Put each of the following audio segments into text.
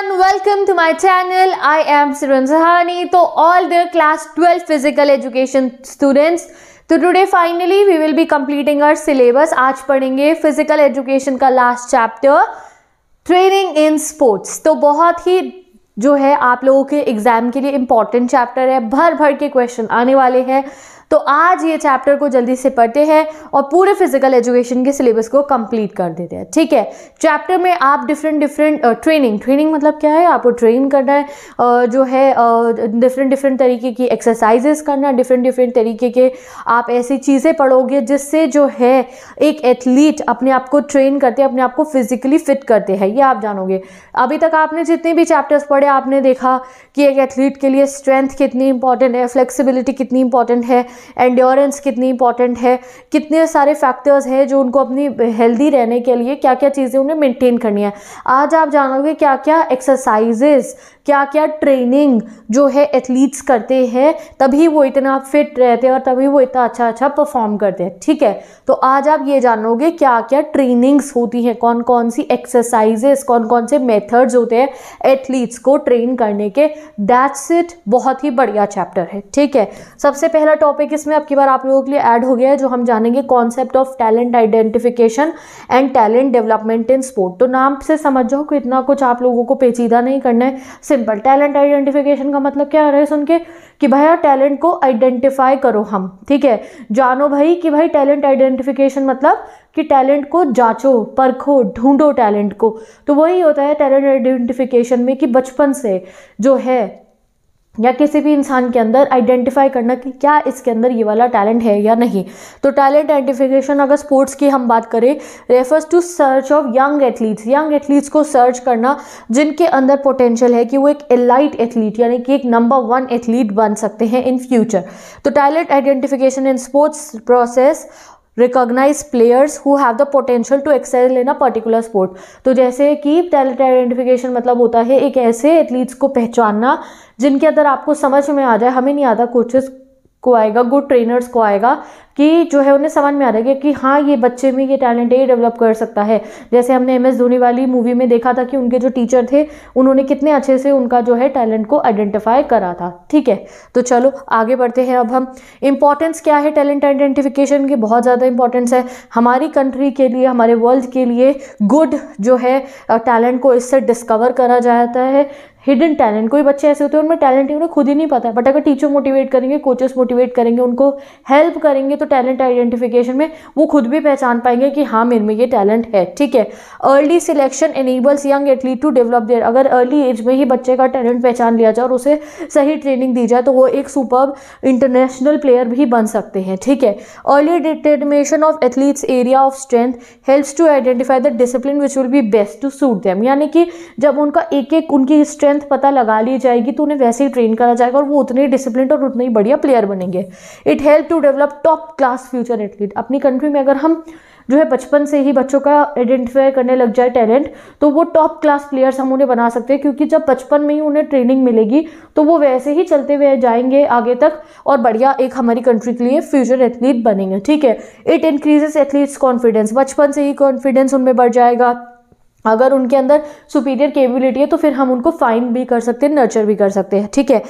everyone welcome to my channel I am Siran Sahani तो all the class 12 physical education students तो today finally we will be completing our syllabus आज पढ़ेंगे physical education का last chapter training in sports तो बहुत ही जो है आप लोगों के एग्ज़ाम के लिए इंपॉर्टेंट चैप्टर है भर भर के क्वेश्चन आने वाले हैं तो आज ये चैप्टर को जल्दी से पढ़ते हैं और पूरे फिजिकल एजुकेशन के सिलेबस को कंप्लीट कर देते हैं ठीक है चैप्टर में आप डिफरेंट डिफरेंट ट्रेनिंग ट्रेनिंग मतलब क्या है आपको ट्रेन करना है uh, जो है डिफरेंट डिफरेंट तरीके की एक्सरसाइजेस करना डिफरेंट डिफरेंट तरीके के आप ऐसी चीज़ें पढ़ोगे जिससे जो है एक एथलीट अपने आप को ट्रेन करते हैं अपने आप को फिजिकली फिट करते हैं ये आप जानोगे अभी तक आपने जितने भी चैप्टर्स पढ़े आपने देखा कि एक एथलीट के लिए स्ट्रेंथ कितनी इंपॉर्टेंट है फ्लेक्सिबिलिटी कितनी इंपॉर्टेंट है एंड्योरेंस कितनी इंपॉर्टेंट है कितने सारे फैक्टर्स हैं जो उनको अपनी हेल्दी रहने के लिए क्या क्या चीज़ें उन्हें मेनटेन करनी है आज आप जानोगे क्या क्या एक्सरसाइजेज़ क्या क्या ट्रेनिंग जो है एथलीट्स करते हैं तभी वो इतना फिट रहते हैं और तभी वो इतना अच्छा अच्छा परफॉर्म करते हैं ठीक है तो आज आप ये जानोगे क्या क्या ट्रेनिंग्स होती हैं कौन कौन सी एक्सरसाइजेस कौन कौन से मेथड्स होते हैं एथलीट्स को ट्रेन करने के दैट्स इट बहुत ही बढ़िया चैप्टर है ठीक है सबसे पहला टॉपिक इसमें अब बार आप लोगों के लिए ऐड हो गया है जो हम जानेंगे concept of talent identification and talent development in sport तो नाम से समझ जाओ कि इतना कुछ आप लोगों को पेचीदा नहीं करना है सिंपल टैलेंट आइडेंटिफिकेशन का मतलब क्या हो रहा है सुन के कि भैया टैलेंट को आइडेंटिफाई करो हम ठीक है जानो भाई कि भाई टैलेंट आइडेंटिफिकेशन मतलब कि टैलेंट को जांचो परखो ढूंढो टैलेंट को तो वही होता है टैलेंट आइडेंटिफिकेशन में कि बचपन से जो है या किसी भी इंसान के अंदर आइडेंटिफाई करना कि क्या इसके अंदर ये वाला टैलेंट है या नहीं तो टैलेंट आइडेंटिफिकेशन अगर स्पोर्ट्स की हम बात करें refers to search of young athletes young athletes को सर्च करना जिनके अंदर पोटेंशियल है कि वो एक एलाइट एथलीट यानी कि एक नंबर वन एथलीट बन सकते हैं इन फ्यूचर तो talent identification in sports process recognise players who have the potential to excel in a particular sport तो जैसे कि टैलेंट आइडेंटिफिकेशन मतलब होता है एक ऐसे एथलीट्स को पहचानना जिनके अंदर आपको समझ में आ जाए हमें नहीं आता कोचेस को आएगा गुड ट्रेनर्स को आएगा कि जो है उन्हें समझ में आ रहा है कि हाँ ये बच्चे में ये टैलेंट है ये डेवलप कर सकता है जैसे हमने एम एस धोनी वाली मूवी में देखा था कि उनके जो टीचर थे उन्होंने कितने अच्छे से उनका जो है टैलेंट को आइडेंटिफाई करा था ठीक है तो चलो आगे बढ़ते हैं अब हम इंपॉर्टेंस क्या है टैलेंट आइडेंटिफिकेशन की बहुत ज़्यादा इंपॉर्टेंस है हमारी कंट्री के लिए हमारे वर्ल्ड के लिए गुड जो है टैलेंट को इससे डिस्कवर करा जाता है हिडन टैलेंट कोई बच्चे ऐसे होते हैं उनमें टैलेंट ही उन्हें खुद ही नहीं पता है बट अगर टीचर मोटिवेट करेंगे कोचेस मोटिवेट करेंगे उनको हेल्प करेंगे तो टैलेंट आइडेंटिफिकेशन में वो खुद भी पहचान पाएंगे कि हाँ मेरे में ये टैलेंट है ठीक है early selection enables young athlete to develop their अगर अर्ली एज में ही बच्चे का टैलेंट पहचान लिया जाए और उसे सही ट्रेनिंग दी जाए तो वो एक सुपर इंटरनेशनल प्लेयर भी बन सकते हैं ठीक है early determination of athletes area of strength helps to identify the discipline which will be best to suit them यानी कि जब उनका एक एक उनकी स्ट्रेंथ पता लगा ली जाएगी तो उन्हें वैसे ही ट्रेन करा जाएगा और वो उतने डिसिप्लिन और उतने ही बढ़िया प्लेयर बनेंगे it help to develop top class future athlete अपनी कंट्री में अगर हम जो है बचपन से ही बच्चों का आइडेंटिफाई करने लग जाए टैलेंट तो वो टॉप क्लास प्लेयर्स हम उन्हें बना सकते हैं क्योंकि जब बचपन में ही उन्हें ट्रेनिंग मिलेगी तो वो वैसे ही चलते हुए जाएंगे आगे तक और बढ़िया एक हमारी कंट्री के लिए फ्यूचर एथलीट बनेंगे ठीक है इट इंक्रीजेस एथलीट्स कॉन्फिडेंस बचपन से ही कॉन्फिडेंस उनमें बढ़ जाएगा अगर उनके अंदर सुपीरियर केबिलिटी है तो फिर हम उनको फाइन भी कर सकते हैं नर्चर भी कर सकते हैं ठीक है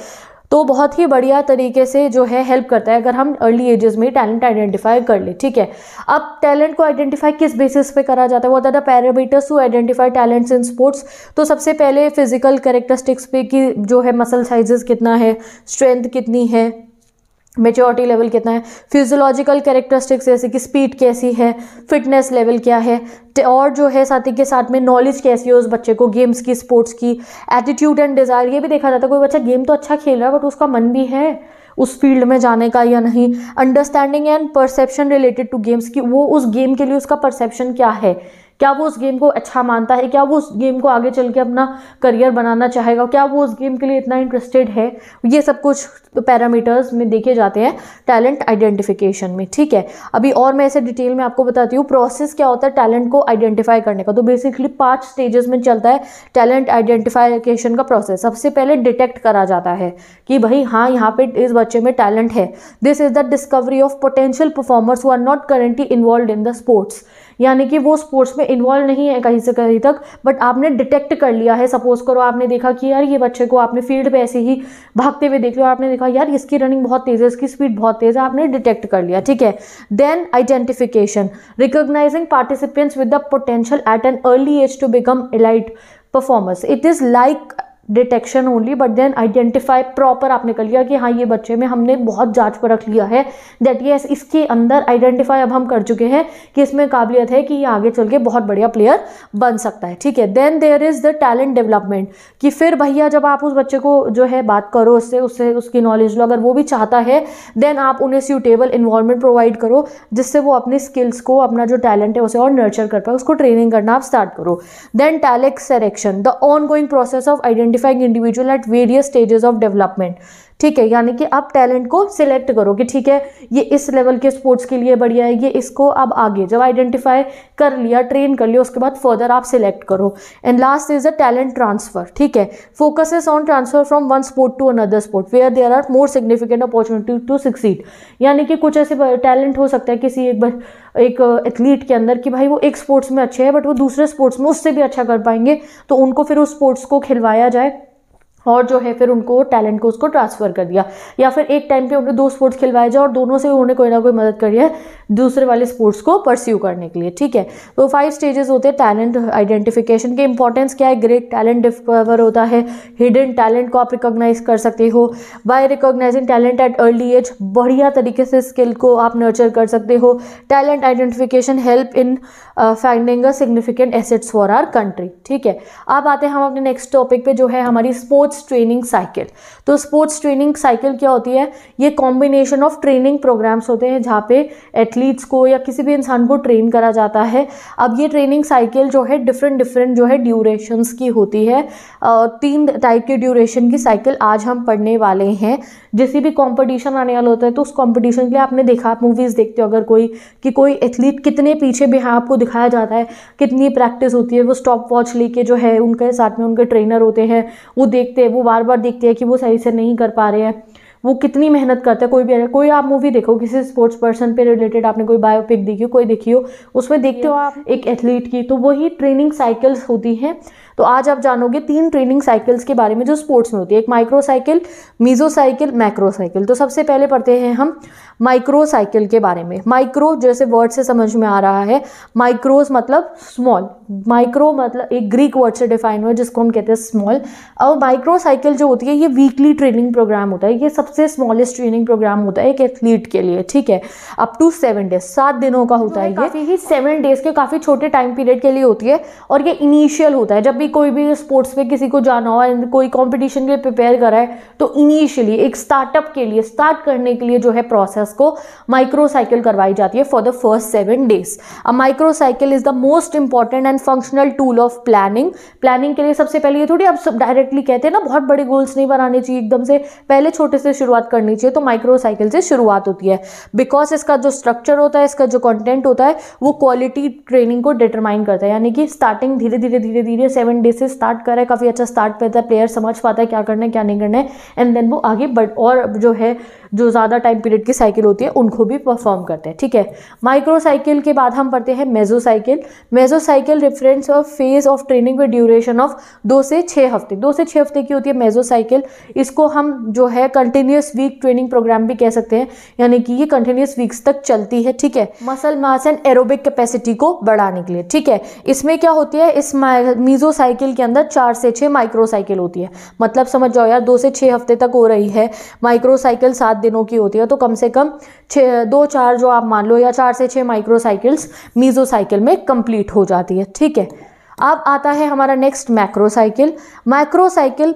तो बहुत ही बढ़िया तरीके से जो है हेल्प करता है अगर हम अर्ली एजेस में टैलेंट आइडेंटिफाई कर ले ठीक है अब टैलेंट को आइडेंटिफाई किस बेसिस पे करा जाता है वो are parameters to identify talents in sports तो सबसे पहले फिजिकल कैरेक्टरिस्टिक्स पे कि जो है मसल साइजेस कितना है स्ट्रेंथ कितनी है मेच्योरिटी लेवल कितना है फिजियोलॉजिकल कैरेक्टरिस्टिक्स जैसे कि स्पीड कैसी है फिटनेस लेवल क्या है और जो है साथी के साथ में नॉलेज कैसी है उस बच्चे को गेम्स की स्पोर्ट्स की एटीट्यूड एंड डिज़ायर ये भी देखा जाता है कोई बच्चा गेम तो अच्छा खेल रहा है बट उसका मन भी है उस फील्ड में जाने का या नहीं understanding and perception related to games की वो उस गेम के लिए उसका परसेप्शन क्या है क्या वो उस गेम को अच्छा मानता है क्या वो उस गेम को आगे चल के अपना करियर बनाना चाहेगा क्या वो उस गेम के लिए इतना इंटरेस्टेड है ये सब कुछ पैरामीटर्स में देखे जाते हैं टैलेंट आइडेंटिफिकेशन में ठीक है अभी और मैं ऐसे डिटेल में आपको बताती हूँ प्रोसेस क्या होता है टैलेंट को आइडेंटिफाई करने का तो बेसिकली पाँच स्टेजेस में चलता है टैलेंट आइडेंटिफाइकेशन का प्रोसेस सबसे पहले डिटेक्ट करा जाता है कि भाई हाँ यहाँ पे इस बच्चे में टैलेंट है this is the discovery of potential performers who are not currently involve in the sports यानी कि वो स्पोर्ट्स में इन्वॉल्व नहीं है कहीं से कहीं तक बट आपने डिटेक्ट कर लिया है सपोज करो आपने देखा कि यार ये बच्चे को आपने फील्ड पे ऐसे ही भागते हुए देख लो आपने देखा यार इसकी रनिंग बहुत तेज़ है इसकी स्पीड बहुत तेज़ है आपने डिटेक्ट कर लिया ठीक है then identification recognizing participants with the potential at an early age to become elite performers it is like detection only but then identify proper आपने कर लिया कि हाँ ये बच्चे में हमने बहुत जांच पर रख लिया है दैट ये इसके अंदर आइडेंटिफाई अब हम कर चुके हैं कि इसमें काबिलियत है कि ये आगे चल के बहुत बढ़िया प्लेयर बन सकता है ठीक है then there is the talent development कि फिर भैया जब आप उस बच्चे को जो है बात करो उससे उससे उसकी नॉलेज लो अगर वो भी चाहता है देन आप उन्हें सूटेबल इन्वायरमेंट प्रोवाइड करो जिससे वो अपने स्किल्स को अपना जो टैलेंट है उसे और नर्चर कर पाए उसको ट्रेनिंग करना आप स्टार्ट करो then talent selection the ongoing process of identify identifying individual at various stages of development ठीक है यानी कि आप टैलेंट को सिलेक्ट करो कि ठीक है ये इस लेवल के स्पोर्ट्स के लिए बढ़िया है ये इसको आप आगे जब आइडेंटिफाई कर लिया ट्रेन कर लिया उसके बाद फर्दर आप सिलेक्ट करो and last is a talent transfer ठीक है focus is on transfer from one sport to another sport where there are more significant opportunity to succeed यानी कि कुछ ऐसे टैलेंट हो सकता है किसी एक एक एथलीट uh, के अंदर कि भाई वो एक स्पोर्ट्स में अच्छे हैं बट वो दूसरे स्पोर्ट्स में उससे भी अच्छा कर पाएंगे तो उनको फिर उस स्पोर्ट्स को खिलवाया जाए और जो है फिर उनको टैलेंट को उसको ट्रांसफ़र कर दिया या फिर एक टाइम पे उन्हें दो स्पोर्ट्स खिलवाए जाए और दोनों से उन्होंने कोई ना कोई मदद करी है दूसरे वाले स्पोर्ट्स को परस्यू करने के लिए ठीक है तो फाइव स्टेजेस होते हैं टैलेंट आइडेंटिफिकेशन के इंपॉर्टेंस क्या है ग्रेट टैलेंट डिस्कवर होता है हिडन टैलेंट को आप रिकोगनाइज कर सकते हो by recognizing talent at early age बढ़िया तरीके से स्किल को आप नर्चर कर सकते हो talent identification help in finding a significant assets for our country ठीक है अब आते हैं हम अपने नेक्स्ट टॉपिक पे जो है हमारी स्पोर्ट्स स्पोर्ट्स ट्रेनिंग साइकिल तो स्पोर्ट्स ट्रेनिंग साइकिल क्या होती है ये कॉम्बिनेशन ऑफ ट्रेनिंग प्रोग्राम्स होते हैं जहाँ पे एथलीट्स को या किसी भी इंसान को ट्रेन करा जाता है अब ये ट्रेनिंग साइकिल जो है डिफरेंट डिफरेंट जो है ड्यूरेशंस की होती है तीन टाइप की ड्यूरेशन की साइकिल आज हम पढ़ने वाले हैं जैसे भी कॉम्पिटिशन आने वाला होता है तो उस कॉम्पिटिशन के लिए आपने देखा आप मूवीज़ देखते हो अगर कोई कि कोई एथलीट कितने पीछे भी हाँ आपको दिखाया जाता है कितनी प्रैक्टिस होती है वो स्टॉप वॉच लेके जो है उनके साथ में उनके ट्रेनर होते हैं वो देखते दिखते हैं वो बार बार देखते हैं कि वो सही से नहीं कर पा रहे हैं वो कितनी मेहनत करते हैं कोई भी कोई आप मूवी देखो किसी स्पोर्ट्स पर्सन पे रिलेटेड आपने कोई बायोपिक देखी हो कोई देखी हो उसमें देखते हो तो आप एक एथलीट की तो वही ट्रेनिंग साइकिल्स होती हैं तो आज आप जानोगे तीन ट्रेनिंग साइकिल्स के बारे में जो स्पोर्ट्स में होती है एक micro cycle meso cycle macro cycle तो सबसे पहले पढ़ते हैं हम माइक्रो साइकिल के बारे में माइक्रो जैसे वर्ड से समझ में आ रहा है माइक्रोज मतलब स्मॉल माइक्रो मतलब एक ग्रीक वर्ड से डिफाइन हुआ जिसको हम कहते हैं स्मॉल और माइक्रो साइकिल जो होती है ये वीकली ट्रेनिंग प्रोग्राम होता है ये सबसे स्मॉलेस्ट ट्रेनिंग प्रोग्राम होता है एक एथलीट के लिए ठीक है अप टू सेवन डेज सात दिनों का होता तो है ये सेवन डेज के काफ़ी छोटे टाइम पीरियड के लिए होती है और ये इनिशियल होता है जब भी कोई भी स्पोर्ट्स में किसी को जाना हो एंड कोई कंपटीशन के लिए प्रिपेयर करा है तो इनिशियली एक स्टार्टअप के लिए स्टार्ट करने के लिए जो है प्रोसेस को माइक्रोसाइकिल करवाई जाती है for the first seven days a microcycle is the most important and functional tool of planning planning के लिए सबसे पहले ये थोड़ी आप सब डायरेक्टली कहते हैं ना बहुत बड़े गोल्स नहीं बनाने चाहिए एकदम से पहले छोटे से शुरुआत करनी चाहिए तो माइक्रोसाइकिल से शुरुआत होती है बिकॉज इसका जो स्ट्रक्चर होता है इसका जो कंटेंट होता है वो क्वालिटी ट्रेनिंग को डिटरमाइन करता है यानी कि स्टार्टिंग धीरे धीरे धीरे धीरे सेवन सेवन डे से स्टार्ट करा है काफ़ी अच्छा स्टार्ट रहता है प्लेयर समझ पाता है क्या करना है क्या नहीं करना है एंड देन वो आगे बढ़ और जो है जो ज़्यादा टाइम पीरियड की साइकिल होती है उनको भी परफॉर्म करते हैं ठीक है माइक्रो साइकिल के बाद हम पढ़ते हैं meso cycle meso cycle reference और phase of training with duration of दो से छः हफ्ते दो से छः हफ्ते की होती है मेजो साइकिल इसको हम जो है कंटिन्यूस वीक ट्रेनिंग प्रोग्राम भी कह सकते हैं यानी कि ये कंटिन्यूस वीक्स तक चलती है ठीक है muscle mass and aerobic capacity को बढ़ाने के लिए ठीक है इसमें क्या होती है इस मीजो साइकिल के अंदर चार से छः माइक्रो साइकिल होती है मतलब समझ जाओ यार दो से छः हफ्ते तक हो रही है माइक्रो साइकिल सात दिनों की होती है तो कम से कम छः दो चार जो आप मान लो या चार से छः माइक्रोसाइकिल्स मीजोसाइकिल में कंप्लीट हो जाती है ठीक है अब आता है हमारा next macrocycle microcycle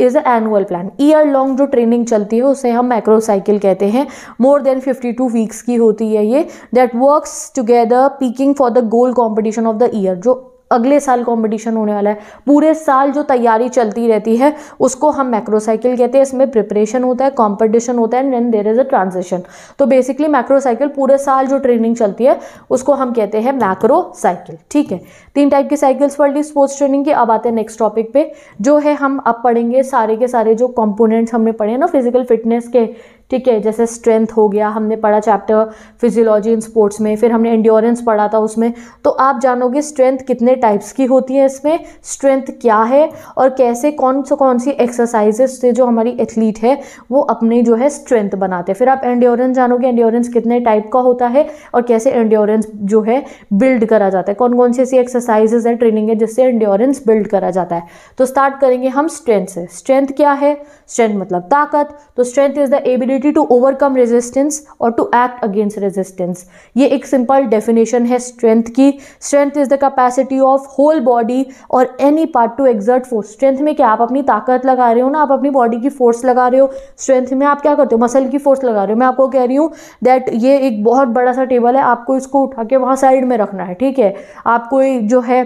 is annual plan year long जो ट्रेनिंग चलती है उसे हम मैक्रोसाइकिल कहते हैं मोर देन 52 वीक्स की होती है ये that works together peaking for the goal competition of the year जो अगले साल कॉम्पिटिशन होने वाला है पूरे साल जो तैयारी चलती रहती है उसको हम मैक्रोसाइकिल कहते हैं इसमें प्रिपरेशन होता है कॉम्पिटिशन होता है and there is a transaction तो बेसिकली मैक्रोसाइकिल पूरे साल जो ट्रेनिंग चलती है उसको हम कहते हैं मैक्रो साइकिल ठीक है तीन टाइप की साइकिल्स पढ़ ली स्पोर्ट्स ट्रेनिंग की अब आते हैं नेक्स्ट टॉपिक पे जो है हम अब पढ़ेंगे सारे के सारे जो कॉम्पोनेंट्स हमने पढ़े ना फिजिकल फिटनेस के ठीक है जैसे स्ट्रेंथ हो गया हमने पढ़ा चैप्टर फिजियोलॉजी इन स्पोर्ट्स में फिर हमने एंड्योरेंस पढ़ा था उसमें तो आप जानोगे स्ट्रेंथ कितने टाइप्स की होती है इसमें स्ट्रेंथ क्या है और कैसे कौन सा कौन सी एक्सरसाइजेस से जो हमारी एथलीट है वो अपनी जो है स्ट्रेंथ बनाते हैं फिर आप एंड्योरेंस जानोगे एंड्योरेंस कितने टाइप का होता है और कैसे एंड्योरेंस जो है बिल्ड करा जाता है कौन कौन सी ऐसी एक्सरसाइजेज है ट्रेनिंग है जिससे एंड्योरेंस बिल्ड करा जाता है तो स्टार्ट करेंगे हम स्ट्रेंथ से स्ट्रेंथ क्या है स्ट्रेंथ मतलब ताकत तो strength is the ability ability to overcome resistance और टू एक्ट अगेंस्ट रेजिस्टेंस ये एक सिंपल डेफिनेशन है स्ट्रेंथ की strength is the capacity of whole body और any part to exert force strength में क्या आप अपनी ताकत लगा रहे हो ना आप अपनी बॉडी की फोर्स लगा रहे हो स्ट्रेंथ में आप क्या करते हो मसल की फोर्स लगा रहे हो मैं आपको कह रही हूँ दैट ये एक बहुत बड़ा सा टेबल है आपको इसको उठा के वहाँ साइड में रखना है ठीक है आप कोई जो है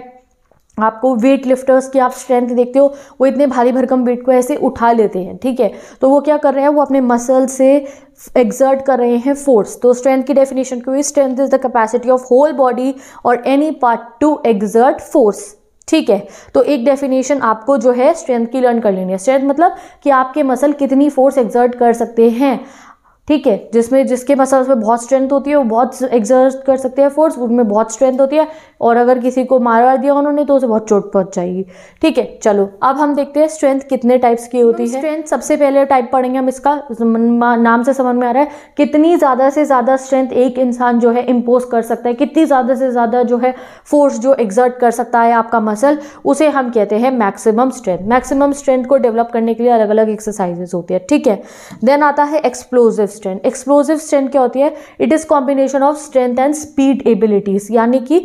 आपको वेट लिफ्टर्स की आप स्ट्रेंथ देखते हो वो इतने भारी भरकम वेट को ऐसे उठा लेते हैं ठीक है तो वो क्या कर रहे हैं वो अपने मसल से एग्जर्ट कर रहे हैं फोर्स तो स्ट्रेंथ की डेफिनेशन क्यों strength is the capacity of whole body और any part to exert force ठीक है तो एक डेफिनेशन आपको जो है स्ट्रेंथ की लर्न कर लेनी है स्ट्रेंथ मतलब कि आपके मसल कितनी फोर्स एग्जर्ट कर सकते हैं ठीक है जिसमें जिसके मसल्स में बहुत स्ट्रेंथ होती है वो बहुत एग्जर्ट कर सकते हैं फोर्स उनमें बहुत स्ट्रेंथ होती है और अगर किसी को मारवा दिया उन्होंने तो उसे बहुत चोट पहुंच जाएगी ठीक है चलो अब हम देखते हैं स्ट्रेंथ कितने टाइप्स की होती है स्ट्रेंथ सबसे पहले टाइप पढ़ेंगे हम इसका नाम से समझ में आ रहा है कितनी ज़्यादा से ज़्यादा स्ट्रेंथ एक इंसान जो है इम्पोज कर सकता है कितनी ज़्यादा से ज़्यादा जो है फोर्स जो एग्जर्ट कर सकता है आपका मसल उसे हम कहते हैं मैक्सिमम स्ट्रेंथ मैक्सिमम स्ट्रेंथ को डेवलप करने के लिए अलग अलग एक्सरसाइजेज होती है ठीक है देन आता है एक्सप्लोजिव स्ट्रेंथ एक्सप्लोजिव स्ट्रेंथ क्या होती है it is combination of strength and speed abilities यानी कि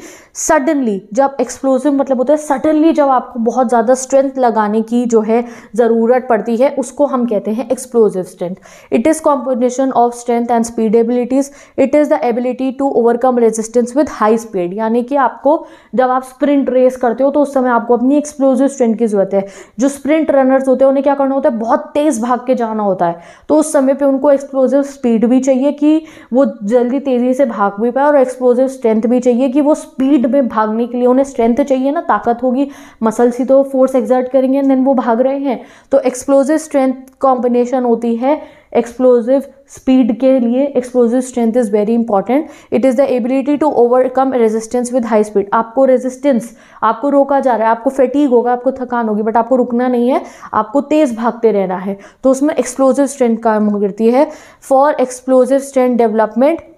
सडनली जब एक्सप्लोजिव मतलब होता है सडनली जब आपको बहुत ज़्यादा स्ट्रेंथ लगाने की जो है ज़रूरत पड़ती है उसको हम कहते हैं explosive strength it is combination of strength and speed abilities it is the ability to overcome resistance with high speed यानी कि आपको जब आप स्प्रिंट रेस करते हो तो उस समय आपको अपनी एक्सप्लोजिव स्ट्रेंथ की ज़रूरत है जो स्प्रिंट रनर्स होते हैं उन्हें क्या करना होता है बहुत तेज़ भाग के जाना होता है तो उस समय पर उनको एक्सप्लोजिव स्पीड भी चाहिए कि वो जल्दी तेज़ी से भाग भी पाए और एक्सप्लोजिव स्ट्रेंथ भी चाहिए कि वो स्पीड में भागने के लिए उन्हें स्ट्रेंथ चाहिए ना ताकत होगी मसल्स ही तो फोर्स एग्जर्ट करेंगे देन वो भाग रहे हैं तो एक्सप्लोजिव स्ट्रेंथ कॉम्बिनेशन होती है एक्सप्लोजिव स्पीड के लिए explosive strength is very important it is the ability to overcome resistance with high speed आपको रेजिस्टेंस आपको रोका जा रहा है आपको फैटीग होगा आपको थकान होगी बट आपको रुकना नहीं है आपको तेज़ भागते रहना है तो उसमें एक्सप्लोजिव स्ट्रेंथ काम करती है फॉर एक्सप्लोजिव स्ट्रेंथ डेवलपमेंट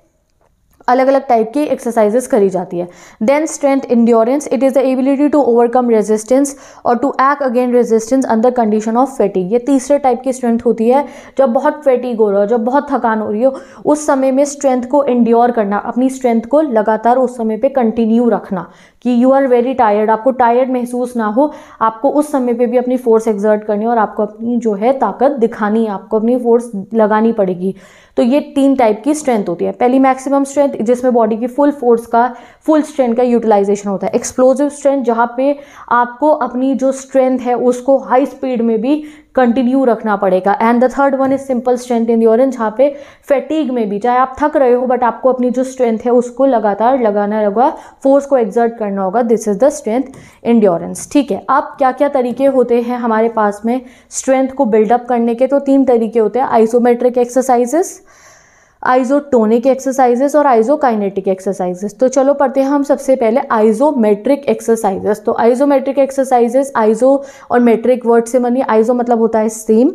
अलग अलग टाइप की एक्सरसाइजेस करी जाती है then strength endurance it is the ability to overcome resistance और to act again resistance under condition of fatigue ये तीसरे टाइप की स्ट्रेंथ होती है जब बहुत फेटिंग हो रहा हो जब बहुत थकान हो रही हो उस समय में स्ट्रेंथ को इंड्योर करना अपनी स्ट्रेंथ को लगातार उस समय पर कंटिन्यू रखना कि यू आर वेरी टायर्ड आपको टायर्ड महसूस ना हो आपको उस समय पे भी अपनी फोर्स एग्जर्ट करनी है और आपको अपनी जो है ताकत दिखानी है आपको अपनी फोर्स लगानी पड़ेगी तो ये तीन टाइप की स्ट्रेंथ होती है पहली मैक्सिमम स्ट्रेंथ जिसमें बॉडी की फुल फोर्स का फुल स्ट्रेंथ का यूटिलाइजेशन होता है एक्सप्लोजिव स्ट्रेंथ जहाँ पे आपको अपनी जो स्ट्रेंथ है उसको हाई स्पीड में भी कंटिन्यू रखना पड़ेगा and the third one is simple strength endurance जहाँ पे फैटीग में भी चाहे आप थक रहे हो बट आपको अपनी जो स्ट्रेंथ है उसको लगातार लगाना होगा फोर्स को एग्जर्ट करना होगा this is the strength endurance ठीक है अब क्या क्या तरीके होते हैं हमारे पास में स्ट्रेंथ को बिल्डअप करने के तो तीन तरीके होते हैं आइसोमेट्रिक एक्सरसाइजेस आइजोटोनिक एक्सरसाइजेस और आइजोकाइनेटिक एक्सरसाइजेस तो चलो पढ़ते हैं हम सबसे पहले आइजोमेट्रिक एक्सरसाइजेस तो आइजोमेट्रिक एक्सरसाइजेस आइजो और मेट्रिक वर्ड से मनी आइजो मतलब होता है सेम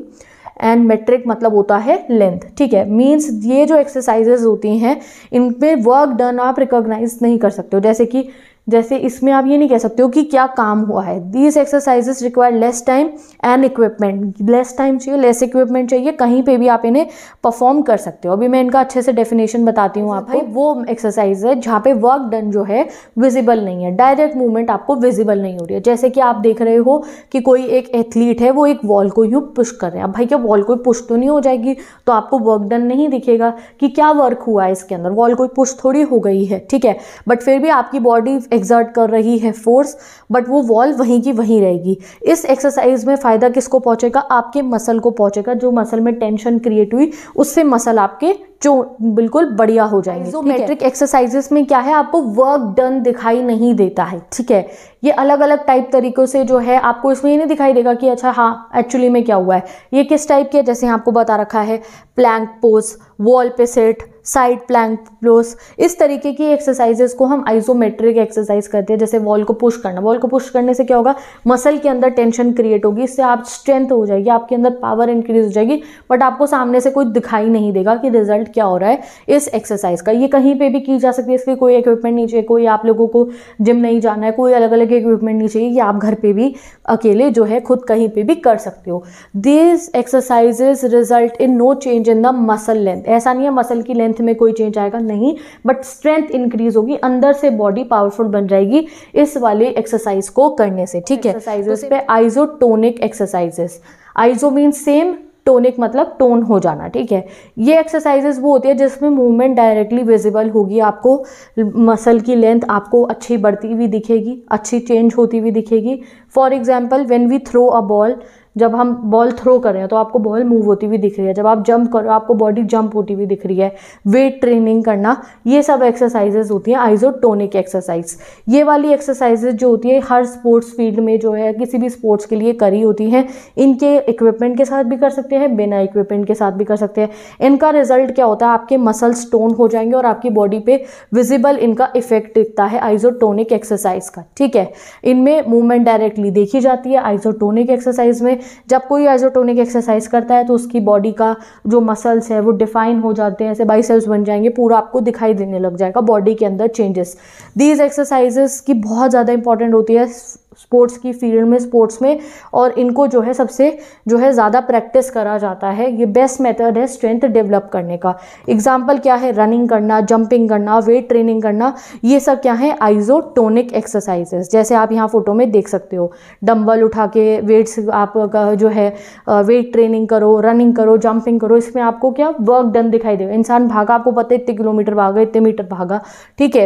एंड मेट्रिक मतलब होता है लेंथ ठीक है मीन्स ये जो एक्सरसाइजेज होती हैं इनमें वर्क डन आप रिकॉग्नाइज नहीं कर सकते हो जैसे कि जैसे इसमें आप ये नहीं कह सकते हो कि क्या काम हुआ है these exercises require less time and equipment less time चाहिए लेस इक्विपमेंट चाहिए कहीं पे भी आप इन्हें परफॉर्म कर सकते हो अभी मैं इनका अच्छे से डेफिनेशन बताती हूँ अच्छा आपको भाई वो एक्सरसाइज है जहाँ पे वर्क डन जो है विजिबल नहीं है डायरेक्ट मूवमेंट आपको विजिबल नहीं हो रही है जैसे कि आप देख रहे हो कि कोई एक एथलीट है वो एक वॉल को यूँ पुश कर रहे हैं अब भाई क्या वॉल कोई पुश तो नहीं हो जाएगी तो आपको वर्क डन नहीं दिखेगा कि क्या वर्क हुआ है इसके अंदर वॉल कोई पुश थोड़ी हो गई है ठीक है बट फिर भी आपकी बॉडी एग्जर्ट कर रही है फोर्स बट वो वॉल वहीं की वहीं रहेगी इस एक्सरसाइज में फ़ायदा किसको पहुँचेगा आपके मसल को पहुँचेगा जो मसल में टेंशन क्रिएट हुई उससे मसल आपके जो बिल्कुल बढ़िया हो जाएंगे मेट्रिक एक्सरसाइजेस में क्या है आपको वर्क डन दिखाई नहीं देता है ठीक है ये अलग अलग टाइप तरीक़ों से जो है आपको इसमें ये नहीं दिखाई देगा कि अच्छा हाँ एक्चुअली में क्या हुआ है ये किस टाइप के जैसे आपको बता रखा है प्लैंक पोज वॉल पे सेट साइड प्लैंक पोज इस तरीके की एक्सरसाइजेस को हम आइसोमेट्रिक एक्सरसाइज करते हैं जैसे वॉल को पुश करना वॉल को पुश करने से क्या होगा मसल के अंदर टेंशन क्रिएट होगी इससे आप स्ट्रेंथ हो जाएगी आपके अंदर पावर इंक्रीज हो जाएगी बट आपको सामने से कोई दिखाई नहीं देगा कि रिजल्ट बेनिफिट क्या हो रहा है इस एक्सरसाइज का ये कहीं पे भी की जा सकती है इसलिए कोई इक्विपमेंट नहीं चाहिए कोई आप लोगों को जिम नहीं जाना है कोई अलग अलग इक्विपमेंट नहीं चाहिए ये आप घर पर भी अकेले जो है खुद कहीं पर भी कर सकते हो this exercises result in no change in the muscle length ऐसा नहीं है मसल की लेंथ में कोई चेंज आएगा नहीं बट स्ट्रेंथ इंक्रीज होगी अंदर से बॉडी पावरफुल बन जाएगी इस वाले एक्सरसाइज को करने से ठीक है एक्सरसाइजेस तो पे isotonic exercises iso mean same tonic मतलब टोन हो जाना ठीक है ये एक्सरसाइजेस वो होती है जिसमें मूवमेंट डायरेक्टली विजिबल होगी आपको मसल की लेंथ आपको अच्छी बढ़ती हुई दिखेगी अच्छी चेंज होती हुई दिखेगी for example when we throw a ball जब हम बॉल थ्रो कर रहे हैं तो आपको बॉल मूव होती हुई दिख रही है जब आप जंप करो आपको बॉडी जंप होती हुई दिख रही है वेट ट्रेनिंग करना ये सब एक्सरसाइजेज होती हैं आइजोटोनिक एक्सरसाइज ये वाली एक्सरसाइजेज जो होती है हर स्पोर्ट्स फील्ड में जो है किसी भी स्पोर्ट्स के लिए करी होती हैं इनके इक्विपमेंट के साथ भी कर सकते हैं बिना इक्विपमेंट के साथ भी कर सकते हैं इनका रिजल्ट क्या होता है आपके मसल स्टोन हो जाएंगे और आपकी बॉडी पे विजिबल इनका इफेक्ट दिखता है आइजोटोनिक एक्सरसाइज का ठीक है इनमें मूवमेंट डायरेक्टली देखी जाती है आइजोटोनिक एक्सरसाइज में जब कोई आइजोटोनिक एक्सरसाइज करता है तो उसकी बॉडी का जो मसल्स है वो डिफाइन हो जाते हैं ऐसे सेल्स बन जाएंगे पूरा आपको दिखाई देने लग जाएगा बॉडी के अंदर चेंजेस दीज एक्सरसाइजेस की बहुत ज़्यादा इंपॉर्टेंट होती है स्पोर्ट्स की फील्ड में स्पोर्ट्स में और इनको जो है सबसे जो है ज़्यादा प्रैक्टिस करा जाता है ये बेस्ट मेथड है स्ट्रेंथ डेवलप करने का एग्जाम्पल क्या है रनिंग करना जंपिंग करना वेट ट्रेनिंग करना ये सब क्या है आइजोटोनिक एक्सरसाइजेस जैसे आप यहाँ फोटो में देख सकते हो डम्बल उठा के वेट्स आप जो है वेट ट्रेनिंग करो रनिंग करो जंपिंग करो इसमें आपको क्या वर्क डन दिखाई देगा इंसान भागा आपको पता है इतने किलोमीटर भागा इतने मीटर भागा ठीक है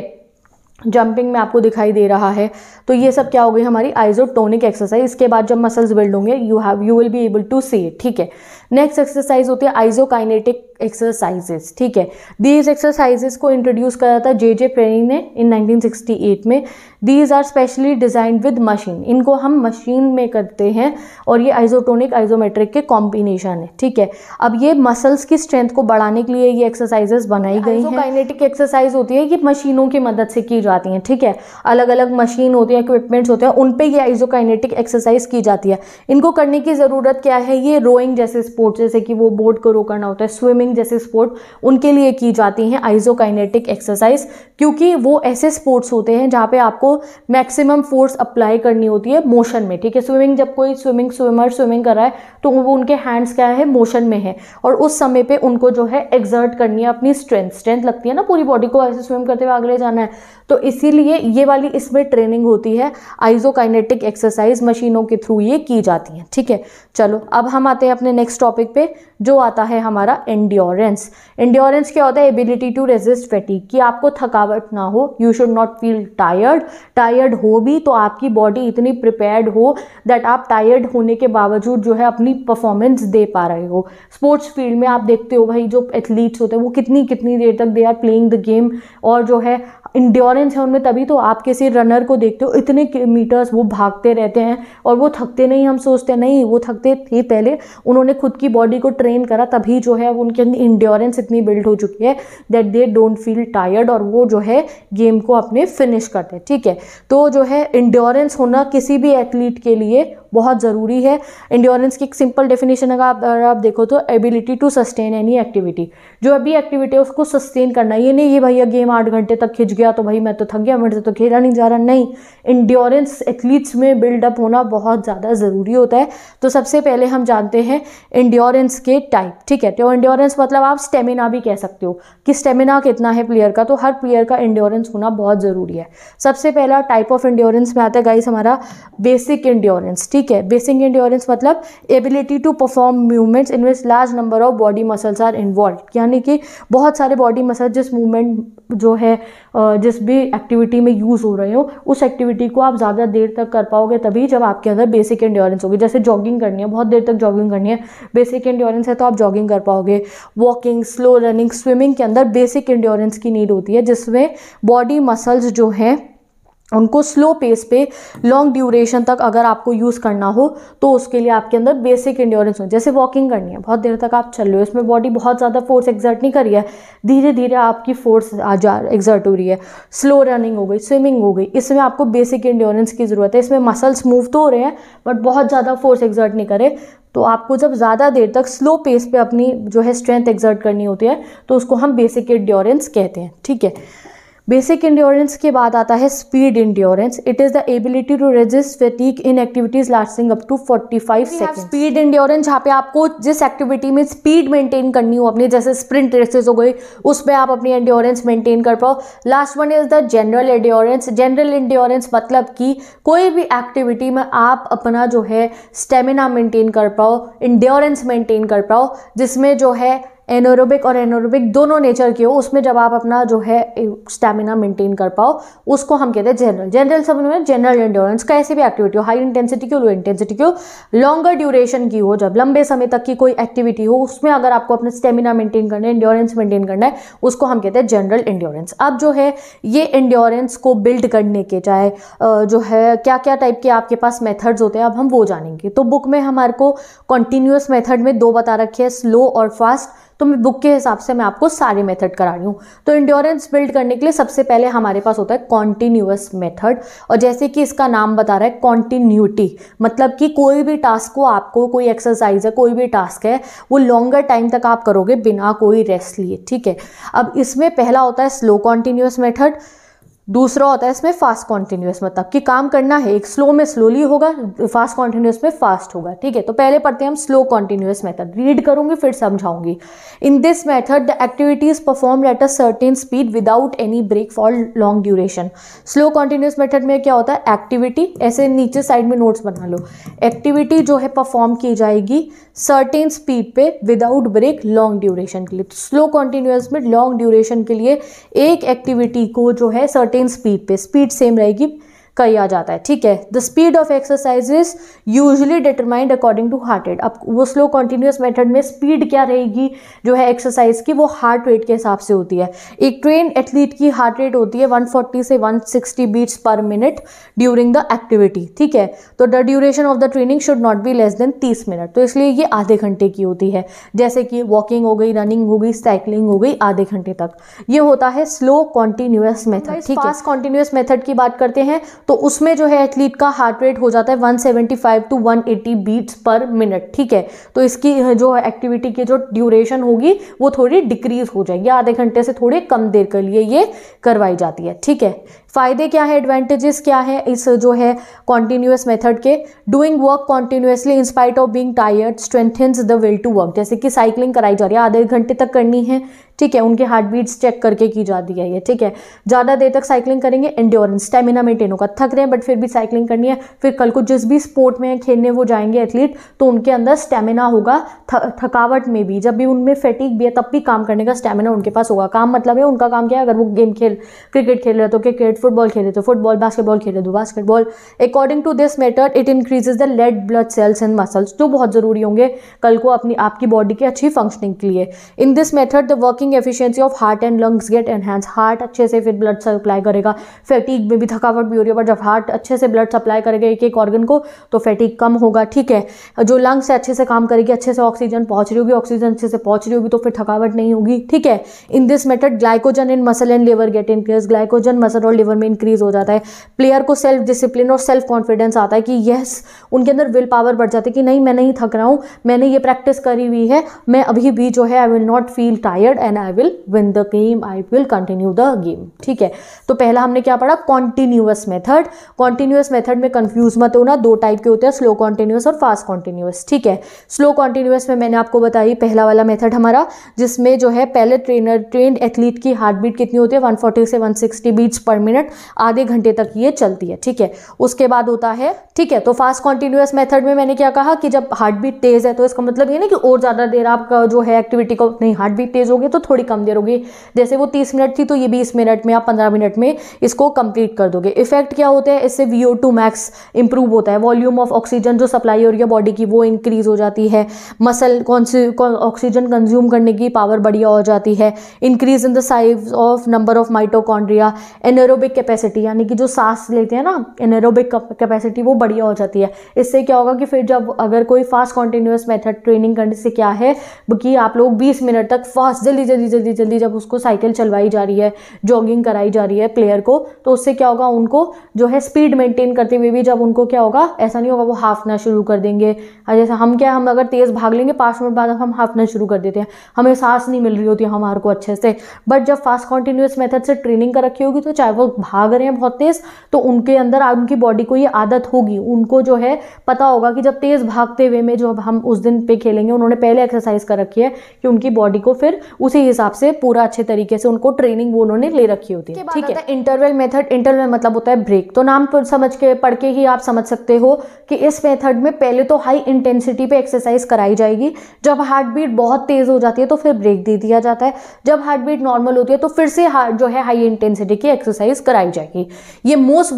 जंपिंग में आपको दिखाई दे रहा है तो ये सब क्या हो गई हमारी आइजोटोनिक एक्सरसाइज इसके बाद जब मसल्स बिल्ड होंगे you have you will be able to see ठीक है नेक्स्ट एक्सरसाइज होती है आइजोकाइनेटिक एक्सरसाइजेस ठीक है दीज एक्सरसाइजेस को इंट्रोड्यूस करा था जे जे प्रेनी ने इन 1968 में these are specially design with machine इनको हम मशीन में करते हैं और ये आइजोटोनिक आइजोमेट्रिक के कॉम्बिनेशन है ठीक है अब ये मसल्स की स्ट्रेंथ को बढ़ाने के लिए ये एक्सरसाइजेस बनाई गई हैं काइनेटिक एक्सरसाइज होती है ये मशीनों की मदद से की जाती हैं ठीक है अलग अलग मशीन होती है इक्विपमेंट्स होते हैं उन पर यह आइजोकाइनेटिक एक्सरसाइज की जाती है इनको करने की ज़रूरत क्या है ये रोइंग जैसे स्पोर्ट्स जैसे कि वो बोट को रोकना होता है स्विमिंग जैसे स्पोर्ट उनके लिए की जाती हैं आइजोकाइनेटिक एक्सरसाइज क्योंकि वो ऐसे स्पोर्ट्स होते हैं जहाँ पे आपको मैक्सिमम फोर्स अप्लाई करनी होती है मोशन में ठीक है स्विमिंग जब कोई स्विमिंग स्विमर स्विमिंग कर रहा है तो वो उनके हैंड्स क्या है मोशन में है और उस समय पर उनको जो है एग्जर्ट करनी है अपनी स्ट्रेंथ स्ट्रेंथ लगती है ना पूरी बॉडी को ऐसे स्विम करते हुए आगे ले जाना है तो इसीलिए ये वाली इसमें ट्रेनिंग होती है आइजोकाइनेटिक एक्सरसाइज मशीनों के थ्रू ये की जाती है ठीक है चलो अब हम आते हैं अपने नेक्स्ट टॉपिक पे जो आता है हमारा एंड्योरेंस एंड्योरेंस क्या होता है एबिलिटी टू रेजिस्ट फैटिक कि आपको थकावट ना हो you should not feel tired tired हो भी तो आपकी बॉडी इतनी प्रिपेयर्ड हो दैट आप टायर्ड होने के बावजूद जो है अपनी परफॉर्मेंस दे पा रहे हो स्पोर्ट्स फील्ड में आप देखते हो भाई जो एथलीट्स होते हैं वो कितनी कितनी देर तक they are playing the game और जो है इंड्योरेंस है उनमें तभी तो आप किसी रनर को देखते हो इतने मीटर्स वो भागते रहते हैं और वो थकते नहीं हम सोचते नहीं वो थकते थे पहले उन्होंने खुद की बॉडी को ट्रेन करा तभी जो है उनके अंदर इंड्योरेंस इतनी बिल्ड हो चुकी है that they don't feel tired और वो जो है गेम को अपने फिनिश करते हैं ठीक है तो जो है इंड्योरेंस होना किसी भी एथलीट के लिए बहुत ज़रूरी है इंड्योरेंस की एक सिंपल डेफिनेशन अगर आप अगर आप देखो तो ability to sustain any activity जो अभी एक्टिविटी है उसको सस्टेन करना ये नहीं ये भैया गेम आठ घंटे तक खिंच गया तो भाई मैं तो थक गया मेरे से तो खेला नहीं जा रहा नहीं इंड्योरेंस एथलीट्स में बिल्डअप होना बहुत ज़्यादा ज़रूरी होता है तो सबसे पहले हम जानते हैं इंड्योरेंस के टाइप ठीक है तो इंड्योरेंस मतलब आप स्टेमिना भी कह सकते हो कि स्टेमिना कितना है प्लेयर का तो हर प्लेयर का इंड्योरेंस होना बहुत ज़रूरी है सबसे पहला टाइप ऑफ इंड्योरेंस में आता है गाइस हमारा बेसिक इंड्योरेंस ठीक ठीक है बेसिक इंड्योरेंस मतलब ability to perform movements in which large number of body muscles are involve यानी कि बहुत सारे बॉडी मसल जिस मूवमेंट जो है जिस भी एक्टिविटी में यूज़ हो रहे हो उस एक्टिविटी को आप ज़्यादा देर तक कर पाओगे तभी जब आपके अंदर बेसिक इंड्योरेंस होगी जैसे जॉगिंग करनी है बहुत देर तक जॉगिंग करनी है बेसिक इंड्योरेंस है तो आप जॉगिंग कर पाओगे वॉकिंग स्लो रनिंग स्विमिंग के अंदर बेसिक इंड्योरेंस की नीड होती है जिसमें बॉडी मसल्स जो हैं उनको स्लो पेस पे लॉन्ग ड्यूरेशन तक अगर आपको यूज़ करना हो तो उसके लिए आपके अंदर बेसिक इंड्योरेंस हो जैसे वॉकिंग करनी है बहुत देर तक आप चल रहे हो इसमें बॉडी बहुत ज़्यादा फोर्स एग्जर्ट नहीं कर रही है धीरे धीरे आपकी फोर्स आ जा एग्जर्ट हो रही है स्लो रनिंग हो गई स्विमिंग हो गई इसमें आपको बेसिक इंड्योरेंस की ज़रूरत है इसमें मसल्स मूव तो हो रहे हैं बट बहुत ज़्यादा फोर्स एग्जर्ट नहीं करे तो आपको जब ज़्यादा देर तक स्लो पेस पर अपनी जो है स्ट्रेंथ एग्जर्ट करनी होती है तो उसको हम बेसिक इंड्योरेंस कहते हैं ठीक है बेसिक इंड्योरेंस के बाद आता है speed endurance it is the ability to resist fatigue in activities lasting up to 45 five speed endurance जहाँ पे आपको जिस एक्टिविटी में स्पीड मेंटेन करनी हो अपनी जैसे स्प्रिंट रेसेस हो गई उसमें आप अपनी इंड्योरेंस मेंटेन कर पाओ last one is the general endurance general endurance मतलब कि कोई भी एक्टिविटी में आप अपना जो है स्टेमिना मेंटेन कर पाओ इंड्योरेंस मेंटेन कर पाओ जिसमें जो है एनोरोबिक और एनोरोबिक दोनों नेचर के हो उसमें जब आप अपना जो है स्टेमिना मेंटेन कर पाओ उसको हम कहते हैं जनरल जनरल समझ में जनरल इंड्योरेंस कैसी भी एक्टिविटी हो हाई इंटेंसिटी की हो लो इंटेंसिटी की हो लॉन्गर ड्यूरेशन की हो जब लंबे समय तक की कोई एक्टिविटी हो उसमें अगर आपको अपना स्टेमिना मेंटेन करना है इंड्योरेंस मेंटेन करना है उसको हम कहते हैं जनरल इंड्योरेंस अब जो है ये इंड्योरेंस को बिल्ड करने के चाहे जो है क्या क्या टाइप के आपके पास मेथड्स होते हैं अब हम वो जानेंगे तो बुक में हमारे को कंटिन्यूस मेथड में दो बता रखे हैं स्लो और फास्ट तो मैं बुक के हिसाब से मैं आपको सारे मेथड करा रही हूँ तो इंड्योरेंस बिल्ड करने के लिए सबसे पहले हमारे पास होता है कॉन्टीन्यूअस मेथड और जैसे कि इसका नाम बता रहा है कॉन्टीन्यूटी मतलब कि कोई भी टास्क को आपको कोई एक्सरसाइज है कोई भी टास्क है वो लॉन्गर टाइम तक आप करोगे बिना कोई रेस्ट लिए ठीक है अब इसमें पहला होता है स्लो कॉन्टीन्यूस मेथड दूसरा होता है इसमें फास्ट कॉन्टिन्यूस मतलब कि काम करना है एक स्लो में स्लोली होगा फास्ट कॉन्टिन्यूस में फास्ट होगा ठीक है तो पहले पढ़ते हैं हम स्लो कॉन्टिन्यूस मेथड रीड करूंगी फिर समझाऊंगी in this method the activities perform at a certain speed without any break for long duration slow continuous method में क्या होता है एक्टिविटी ऐसे नीचे साइड में नोट्स बना लो एक्टिविटी जो है परफॉर्म की जाएगी सर्टेन स्पीड पे विदाउट ब्रेक लॉन्ग ड्यूरेशन के लिए स्लो कॉन्टिन्यूस में लॉन्ग ड्यूरेशन के लिए एक एक्टिविटी को जो है सर्टेन अटेन स्पीड पे स्पीड सेम रहेगी किया जाता है ठीक है the speed of exercise is usually determined according to heart rate अब वो स्लो कॉन्टिन्यूस मेथड में स्पीड क्या रहेगी जो है एक्सरसाइज की वो हार्ट रेट के हिसाब से होती है एक ट्रेन एथलीट की हार्ट रेट होती है 140 से 160 beats per minute during the activity ठीक है तो the duration of the training should not be less than 30 minute तो इसलिए ये आधे घंटे की होती है जैसे कि वॉकिंग हो गई रनिंग हो गई साइकिलिंग हो गई आधे घंटे तक ये होता है स्लो कॉन्टिन्यूस मेथड ठीक है कॉन्टिन्यूस मेथड की बात करते हैं तो उसमें जो है एथलीट का हार्ट रेट हो जाता है 175 टू 180 बीट्स पर मिनट ठीक है तो इसकी जो एक्टिविटी की जो ड्यूरेशन होगी वो थोड़ी डिक्रीज हो जाएगी आधे घंटे से थोड़े कम देर के लिए ये करवाई जाती है ठीक है फ़ायदे क्या है एडवांटेजेस क्या है इस जो है कॉन्टिन्यूस मेथड के doing work continuously in spite of being tired strengthens the will to work जैसे कि साइकिलिंग कराई जा रही है आधे घंटे तक करनी है ठीक है उनके हार्ट बीट्स चेक करके की जाती है ये ठीक है ज़्यादा देर तक साइकिलिंग करेंगे एंड्योरेंस स्टेमिना मेंटेन होगा थक रहे हैं बट फिर भी साइकिलिंग करनी है फिर कल को जिस भी स्पोर्ट में खेलने वो जाएंगे एथलीट तो उनके अंदर स्टेमिना होगा थ, थकावट में भी जब भी उनमें फैटिक भी है तब भी काम करने का स्टेमिना उनके पास होगा काम मतलब है उनका काम क्या है अगर वो गेम खेल क्रिकेट खेल रहे तो क्रिकेट फुटबॉल खेले तो फुटबॉल बास्केटबॉल खेले तो basketball according to this matter it increases the lead blood cells and muscles जो बहुत ज़रूरी होंगे कल को अपनी आपकी बॉडी की अच्छी फंक्शनिंग के लिए in this method the working efficiency of heart and lungs get enhance heart अच्छे से फिर ब्लड सप्लाई करेगा फैटीक में भी थकावट भी हो रही है बट जब हार्ट अच्छे से ब्लड सप्लाई करेगा एक एक ऑर्गन को तो फैटीक कम होगा ठीक है जो लंग्स अच्छे से काम करेगी अच्छे से ऑक्सीजन पहुंच रही होगी ऑक्सीजन अच्छे से पहुंच रही होगी तो फिर थकावट नहीं होगी ठीक है in this method glycogen in muscle and liver get increase glycogen muscle और लिवर टर्नओवर में इंक्रीज हो जाता है प्लेयर को सेल्फ डिसिप्लिन और सेल्फ कॉन्फिडेंस आता है कि यस उनके अंदर विल पावर बढ़ जाती है कि नहीं मैं नहीं थक रहा हूँ मैंने ये प्रैक्टिस करी हुई है मैं अभी भी जो है I will not feel tired and I will win the game I will continue the game ठीक है तो पहला हमने क्या पढ़ा कॉन्टिन्यूस मेथड कॉन्टिन्यूस मेथड में कन्फ्यूज मत होना दो टाइप के होते हैं स्लो कॉन्टिन्यूस और फास्ट कॉन्टिन्यूस ठीक है स्लो कॉन्टिन्यूस में मैंने आपको बताई पहला वाला मेथड हमारा जिसमें जो है पहले ट्रेनर ट्रेन एथलीट की हार्ट बीट कितनी होती है 140 से 160 बीट्स पर मिनट मिनट आधे घंटे तक ये चलती है ठीक है उसके बाद होता है ठीक है तो फास्ट कॉन्टिन्यूस मेथड में मैंने क्या कहा कि जब हार्ट बीट तेज़ है तो इसका मतलब ये ना कि और ज़्यादा देर आपका जो है एक्टिविटी को नहीं हार्ट बीट तेज़ होगी तो थोड़ी कम देर होगी जैसे वो तीस मिनट थी तो ये बीस मिनट में आप पंद्रह मिनट में इसको कंप्लीट कर दोगे इफेक्ट क्या होता है इससे वी मैक्स इंप्रूव होता है वॉल्यूम ऑफ ऑक्सीजन जो सप्लाई हो रही है बॉडी की वो इंक्रीज़ हो जाती है मसल ऑक्सीजन कंज्यूम करने की पावर बढ़िया हो जाती है increase in the size of number of mitochondria anaerobic aerobic capacity यानी कि जो सांस लेते हैं ना एनरोबिक कैपेसिटी वो बढ़िया हो जाती है इससे क्या होगा कि फिर जब अगर कोई फास्ट कॉन्टीन्यूस मेथड ट्रेनिंग करने से क्या है कि आप लोग 20 मिनट तक फास्ट जल्दी जल्दी जल्दी जल्दी जब उसको साइकिल चलवाई जा रही है जॉगिंग कराई जा रही है प्लेयर को तो उससे क्या होगा उनको जो है स्पीड मेंटेन करते हुए भी जब उनको क्या होगा ऐसा नहीं होगा वो हाफना शुरू कर देंगे जैसे हम क्या हम अगर तेज़ भाग लेंगे पाँच मिनट बाद हम हाफना शुरू कर देते हैं हमें सांस नहीं मिल रही होती हमारे को अच्छे से बट जब फास्ट कॉन्टीन्यूस मेथड से ट्रेनिंग कर रखी होगी तो चाहे वो लोग भाग रहे हैं बहुत तेज़ तो उनके अंदर उनकी बॉडी को ये आदत होगी उनको जो है पता होगा कि जब तेज़ भागते हुए में जो हम उस दिन पे खेलेंगे उन्होंने पहले एक्सरसाइज कर रखी है कि उनकी बॉडी को फिर उसी हिसाब से पूरा अच्छे तरीके से उनको ट्रेनिंग वो उन्होंने ले रखी होती है ठीक है इंटरवल मेथड इंटरवेल मतलब होता है ब्रेक तो नाम तो समझ के पढ़ के ही आप समझ सकते हो कि इस मेथड में पहले तो हाई इंटेंसिटी पे एक्सरसाइज कराई जाएगी जब हार्ट बीट बहुत तेज़ हो जाती है तो फिर ब्रेक दे दिया जाता है जब हार्ट बीट नॉर्मल होती है तो फिर से हार्ट जो है हाई इंटेंसिटी की एक्सरसाइज कराई जाएगी ये मोस्ट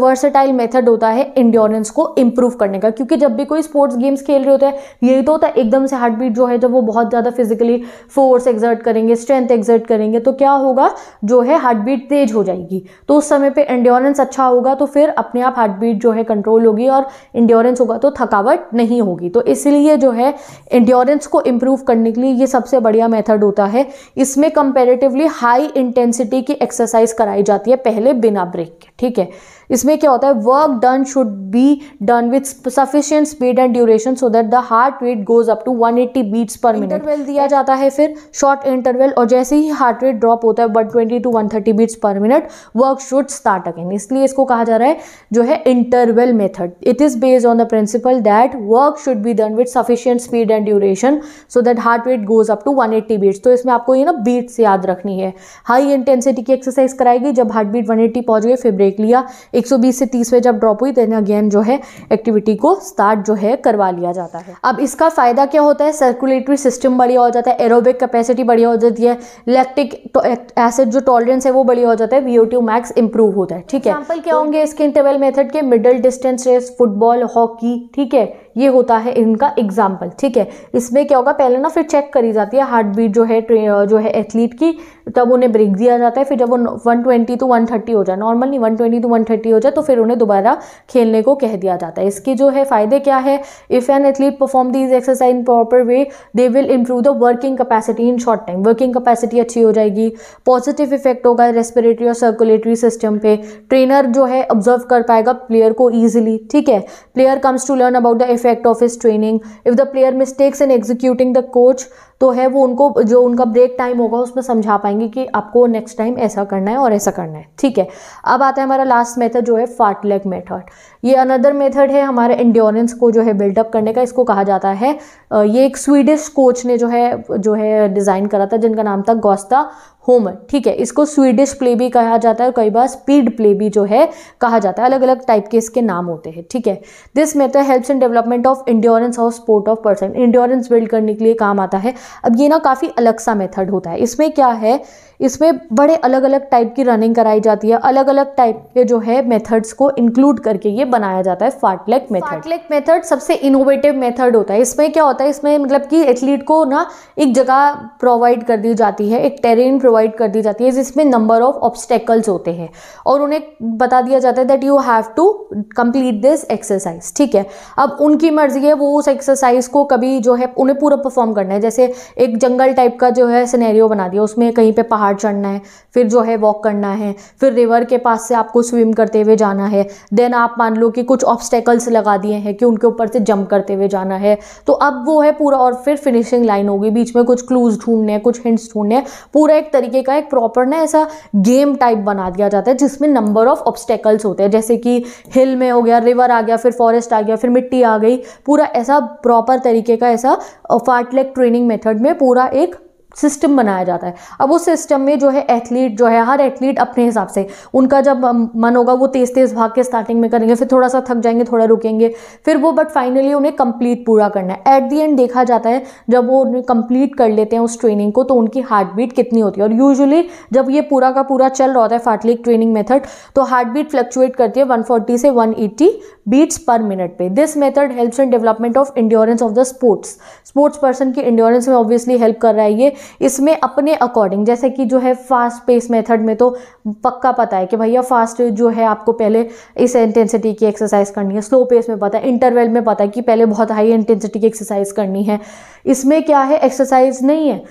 वर्सेटाइल मेथड होता है इंड्योरेंस को इंप्रूव करने का क्योंकि जब भी कोई स्पोर्ट्स गेम्स खेल रहे होते हैं यही तो होता है एकदम से हार्ट बीट जो है जब वो बहुत ज़्यादा फिजिकली फोर्स एग्जर्ट करेंगे स्ट्रेंथ एग्जर्ट करेंगे तो क्या होगा जो है हार्ट बीट तेज हो जाएगी तो उस समय पर इंड्योरेंस अच्छा होगा तो फिर अपने आप हार्ट बीट जो है कंट्रोल होगी और इंड्योरेंस होगा तो थकावट नहीं होगी तो इसलिए जो है इंड्योरेंस को इम्प्रूव करने के लिए ये सबसे बढ़िया मेथड होता है इसमें कंपेरेटिवली हाई इंटेंसिटी की एक्सरसाइज कराई जाती है पहले बिना ब्रेक के ठीक है इसमें क्या होता है work done should be done with sufficient speed and duration so that the heart rate goes up to 180 beats per minute interval दिया जाता है फिर शॉर्ट इंटरवल और जैसे ही हार्ट रेट ड्रॉप होता है twenty to thirty beats per minute work should start again इसलिए इसको कहा जा रहा है जो है interval method it is based on the principle that work should be done with sufficient speed and duration so that heart rate goes up to 180 beats तो इसमें आपको ये ना बीट्स याद रखनी है हाई इंटेंसिटी की एक्सरसाइज कराएगी जब हार्ट बीट वन पहुंच गए फिर ब्रेक लिया 120 से 30 में जब ड्रॉप हुई देन अगेन जो है एक्टिविटी को स्टार्ट जो है करवा लिया जाता है अब इसका फ़ायदा क्या होता है सर्कुलेटरी सिस्टम बढ़िया हो जाता है एरोबिक कैपेसिटी बढ़िया हो जाती है लैक्टिक एसिड जो टॉलरेंस है वो बढ़िया हो जाता है वीओ मैक्स इंप्रूव होता है ठीक है एग्जाम्पल क्या तो होंगे इसके इंटरवल मेथड के middle distance race football hockey ठीक है ये होता है इनका एग्जाम्पल ठीक है इसमें क्या होगा पहले ना फिर चेक करी जाती है हार्ट बीट जो है जो है एथलीट की तब उन्हें ब्रेक दिया जाता है फिर जब वो one twenty to one thirty हो जाए normally one twenty to one thirty हो जाए तो फिर उन्हें दोबारा खेलने को कह दिया जाता है इसके जो है फ़ायदे क्या है if an athlete perform these exercise in proper way they will improve the working capacity in short time working capacity अच्छी हो जाएगी पॉजिटिव इफेक्ट होगा रेस्पिरेटरी और सर्कुलेटरी सिस्टम पे ट्रेनर जो है ऑब्जर्व कर पाएगा प्लेयर को ईजिली ठीक है player comes to learn about the effect effect of is training if the player mistakes in executing the coach तो है वो उनको जो उनका ब्रेक टाइम होगा उसमें समझा पाएंगे कि आपको नेक्स्ट टाइम ऐसा करना है और ऐसा करना है ठीक है अब आता है हमारा लास्ट मेथड जो है फाटलेग मेथड ये अनदर मेथड है हमारे इंड्योरेंस को जो है बिल्डअप करने का इसको कहा जाता है ये एक स्वीडिश कोच ने जो है जो है डिज़ाइन करा था जिनका नाम था गोस्ता होमर ठीक है इसको स्वीडिश प्ले भी कहा जाता है कई बार स्पीड प्ले भी जो है कहा जाता है अलग अलग टाइप के इसके नाम होते हैं ठीक है this method helps in development of endurance और sport of person endurance build करने के लिए काम आता है अब ये ना काफ़ी अलग सा मेथड होता है इसमें क्या है इसमें बड़े अलग अलग टाइप की रनिंग कराई जाती है अलग अलग टाइप के जो है मेथड्स को इंक्लूड करके ये बनाया जाता है फाटलेक मेथड फाटलेक मेथड सबसे इनोवेटिव मेथड होता है इसमें क्या होता है इसमें मतलब कि एथलीट को ना एक जगह प्रोवाइड कर दी जाती है एक टेरेन प्रोवाइड कर दी जाती है जिसमें नंबर ऑफ ऑब्स्टेकल्स होते हैं और उन्हें बता दिया जाता है that you have to complete this exercise ठीक है अब उनकी मर्जी है वो उस एक्सरसाइज को कभी जो है उन्हें पूरा परफॉर्म करना है जैसे एक जंगल टाइप का जो है सिनेरियो बना दिया उसमें कहीं पर पहाड़ पहाड़ चढ़ना है फिर जो है वॉक करना है फिर रिवर के पास से आपको स्विम करते हुए जाना है देन आप मान लो कि कुछ ऑब्स्टेकल्स लगा दिए हैं कि उनके ऊपर से जंप करते हुए जाना है तो अब वो है पूरा और फिर फिनिशिंग लाइन होगी बीच में कुछ क्लूज ढूंढने हैं कुछ हिंट्स ढूंढने हैं पूरा एक तरीके का एक प्रॉपर ना ऐसा गेम टाइप बना दिया जाता है जिसमें नंबर ऑफ ऑब्स्टेकल्स होते हैं जैसे कि हिल में हो गया रिवर आ गया फिर फॉरेस्ट आ गया फिर मिट्टी आ गई पूरा ऐसा प्रॉपर तरीके का ऐसा फाटलेक ट्रेनिंग मेथड में पूरा एक सिस्टम बनाया जाता है अब उस सिस्टम में जो है एथलीट जो है हर एथलीट अपने हिसाब से उनका जब मन होगा वो तेज़ तेज़ भाग के स्टार्टिंग में करेंगे फिर थोड़ा सा थक जाएंगे थोड़ा रुकेंगे फिर वो बट फाइनली उन्हें कंप्लीट पूरा करना है एट दी एंड देखा जाता है जब वो उन्हें कंप्लीट कर लेते हैं उस ट्रेनिंग को तो उनकी हार्ट बीट कितनी होती है और यूजली जब ये पूरा का पूरा चल रहा होता है फाटलिक ट्रेनिंग मेथड तो हार्ट बीट फ्लक्चुएट करती है वन से वन बीट्स पर मिनट पे this method helps in development of endurance of the sports sports person की इंड्योरेंस में ऑब्वियसली हेल्प कर रहा है ये इसमें अपने अकॉर्डिंग जैसे कि जो है फास्ट पेस मेथड में तो पक्का पता है कि भैया फास्ट जो है आपको पहले इस इंटेंसिटी की एक्सरसाइज करनी है स्लो पेस में पता है इंटरवेल में पता है कि पहले बहुत हाई इंटेंसिटी की एक्सरसाइज करनी है इसमें क्या है एक्सरसाइज नहीं है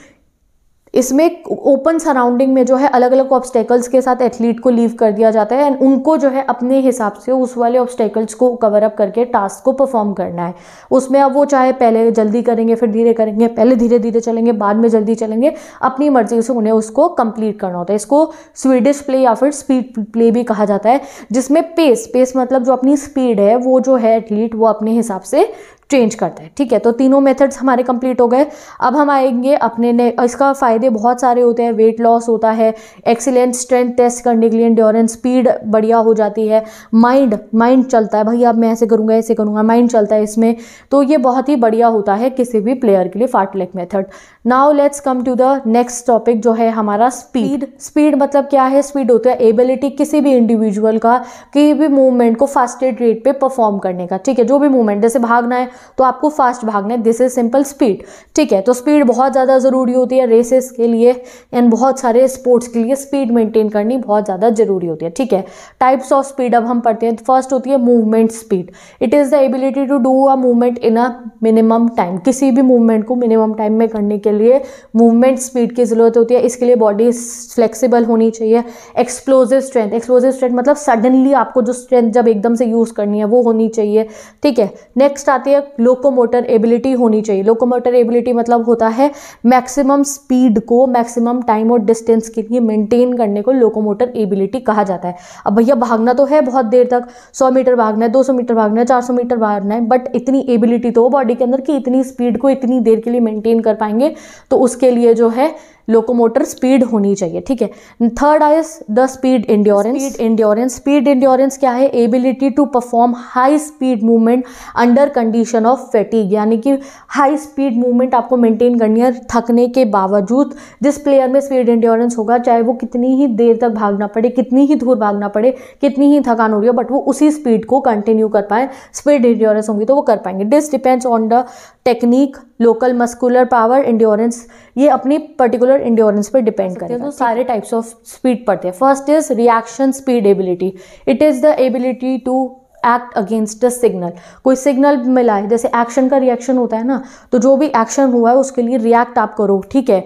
इसमें ओपन सराउंडिंग में जो है अलग अलग ऑब्स्टेकल्स के साथ एथलीट को लीव कर दिया जाता है एंड उनको जो है अपने हिसाब से उस वाले ऑब्स्टेकल्स को कवर अप करके टास्क को परफॉर्म करना है उसमें अब वो चाहे पहले जल्दी करेंगे फिर धीरे करेंगे पहले धीरे धीरे चलेंगे बाद में जल्दी चलेंगे अपनी मर्जी से उन्हें उसको कंप्लीट करना होता है इसको स्वीडिश प्ले या फिर स्पीड प्ले भी कहा जाता है जिसमें पेस पेस मतलब जो अपनी स्पीड है वो जो है एथलीट वो अपने हिसाब से चेंज करता है ठीक है तो तीनों मेथड्स हमारे कंप्लीट हो गए अब हम आएंगे अपने ने इसका फ़ायदे बहुत सारे होते हैं वेट लॉस होता है एक्सीलेंट स्ट्रेंथ टेस्ट करने के लिए इंड्योरेंस स्पीड बढ़िया हो जाती है माइंड माइंड चलता है भाई अब मैं ऐसे करूँगा ऐसे करूँगा माइंड चलता है इसमें तो ये बहुत ही बढ़िया होता है किसी भी प्लेयर के लिए fartlek method now let's come to the next topic जो है हमारा स्पीड स्पीड मतलब क्या है स्पीड होता है एबिलिटी किसी भी इंडिविजुअल का किसी भी मूवमेंट को फास्टेड रेट पे परफॉर्म करने का ठीक है जो भी मूवमेंट जैसे भागना है तो आपको फास्ट भागना है दिस इज सिंपल स्पीड ठीक है तो स्पीड बहुत ज़्यादा ज़रूरी होती है रेसेस के लिए एंड बहुत सारे स्पोर्ट्स के लिए स्पीड मेंटेन करनी बहुत ज़्यादा ज़रूरी होती है ठीक है टाइप्स ऑफ स्पीड अब हम पढ़ते हैं फर्स्ट होती है movement speed it is the ability to do a movement in a minimum time किसी भी मूवमेंट को मिनिमम टाइम में करने के लिए लिए मूवमेंट स्पीड की ज़रूरत होती है इसके लिए बॉडी फ्लेक्सिबल होनी चाहिए एक्सप्लोजिव स्ट्रेंथ एक्सप्लोजिव स्ट्रेंथ मतलब सडनली आपको जो स्ट्रेंथ जब एकदम से यूज़ करनी है वो होनी चाहिए ठीक है नेक्स्ट आती है लोकोमोटर एबिलिटी होनी चाहिए लोकोमोटर एबिलिटी मतलब होता है मैक्सिमम स्पीड को मैक्सिमम टाइम और डिस्टेंस के लिए मेंटेन करने को लोकोमोटर एबिलिटी कहा जाता है अब भैया भागना तो है बहुत देर तक सौ मीटर भागना है दो सौ मीटर भागना है चार सौ मीटर भागना है बट इतनी एबिलिटी तो बॉडी के अंदर कि इतनी स्पीड को इतनी देर के लिए मेंटेन कर पाएंगे तो उसके लिए जो है लोकोमोटर स्पीड होनी चाहिए ठीक है third is the speed endurance speed endurance speed endurance क्या है ability to perform high speed movement under condition of fatigue यानी कि हाई स्पीड मूवमेंट आपको मेंटेन करनी है थकने के बावजूद जिस प्लेयर में स्पीड इंड्योरेंस होगा चाहे वो कितनी ही देर तक भागना पड़े कितनी ही दूर भागना पड़े कितनी ही थकान हो रही हो बट वो उसी स्पीड को कंटिन्यू कर पाए स्पीड इंड्योरेंस होंगी तो वो कर पाएंगे this depends on the technique local muscular power endurance ये अपनी पर्टिकुलर और इंड्योरेंस पर डिपेंड करते हैं तो सारे टाइप्स ऑफ स्पीड पढ़ते हैं first is reaction speed ability it is the ability to act against the signal कोई सिग्नल मिला है जैसे एक्शन का रिएक्शन होता है ना तो जो भी एक्शन हुआ है उसके लिए रिएक्ट आप करो ठीक है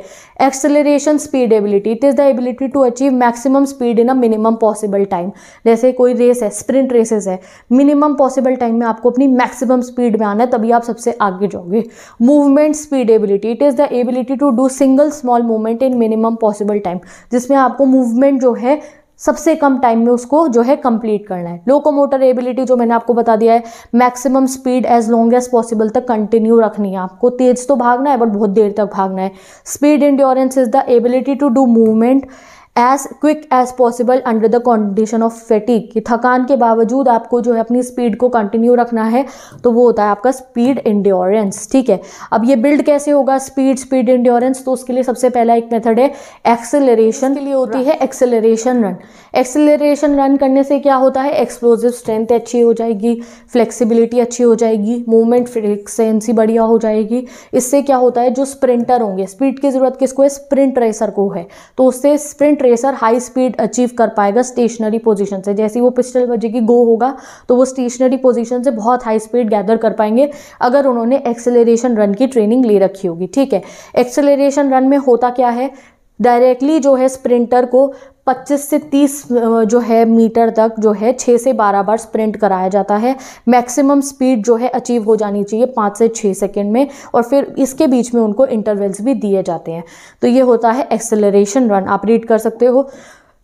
acceleration speed ability it is the ability to achieve maximum speed in a minimum possible time जैसे कोई रेस है स्प्रिंट रेसेस है मिनिमम पॉसिबल टाइम में आपको अपनी मैक्सिमम स्पीड में आना है तभी आप सबसे आगे जाओगे movement speed ability it is the ability to do single small movement in minimum possible time जिसमें आपको मूवमेंट जो है सबसे कम टाइम में उसको जो है कंप्लीट करना है लोकोमोटर एबिलिटी जो मैंने आपको बता दिया है maximum speed as long as possible तक कंटिन्यू रखनी है आपको तेज तो भागना है बट बहुत देर तक भागना है speed endurance is the ability to do movement as quick as possible under the condition of fatigue थकान के बावजूद आपको जो है अपनी स्पीड को कंटिन्यू रखना है तो वो होता है आपका स्पीड इंड्योरेंस ठीक है अब ये बिल्ड कैसे होगा स्पीड स्पीड इंड्योरेंस तो उसके लिए सबसे पहला एक मेथड है एक्सेलरेशन के लिए होती है एक्सेलरेशन रन एक्सेलरेशन रन करने से क्या होता है एक्सप्लोजिव स्ट्रेंथ अच्छी हो जाएगी फ्लेक्सीबिलिटी अच्छी हो जाएगी मूवमेंट फ्रिक्सेंसी बढ़िया हो जाएगी इससे क्या होता है जो स्प्रिंटर होंगे स्पीड की ज़रूरत किसको है स्प्रिंट रेसर को है तो उससे स्प्रिंट ट्रेसर हाई स्पीड अचीव कर पाएगा स्टेशनरी पोजीशन से जैसे वो पिस्टल बजेगी गो होगा तो वो स्टेशनरी पोजीशन से बहुत हाई स्पीड गैदर कर पाएंगे अगर उन्होंने एक्सेलरेशन रन की ट्रेनिंग ले रखी होगी ठीक है एक्सेलरेशन रन में होता क्या है डायरेक्टली जो है स्प्रिंटर को 25 से 30 जो है मीटर तक जो है 6 से 12 बार स्प्रिंट कराया जाता है मैक्सिमम स्पीड जो है अचीव हो जानी चाहिए 5 से 6 सेकंड में और फिर इसके बीच में उनको इंटरवल्स भी दिए जाते हैं तो ये होता है एक्सेलरेशन रन आप रीड कर सकते हो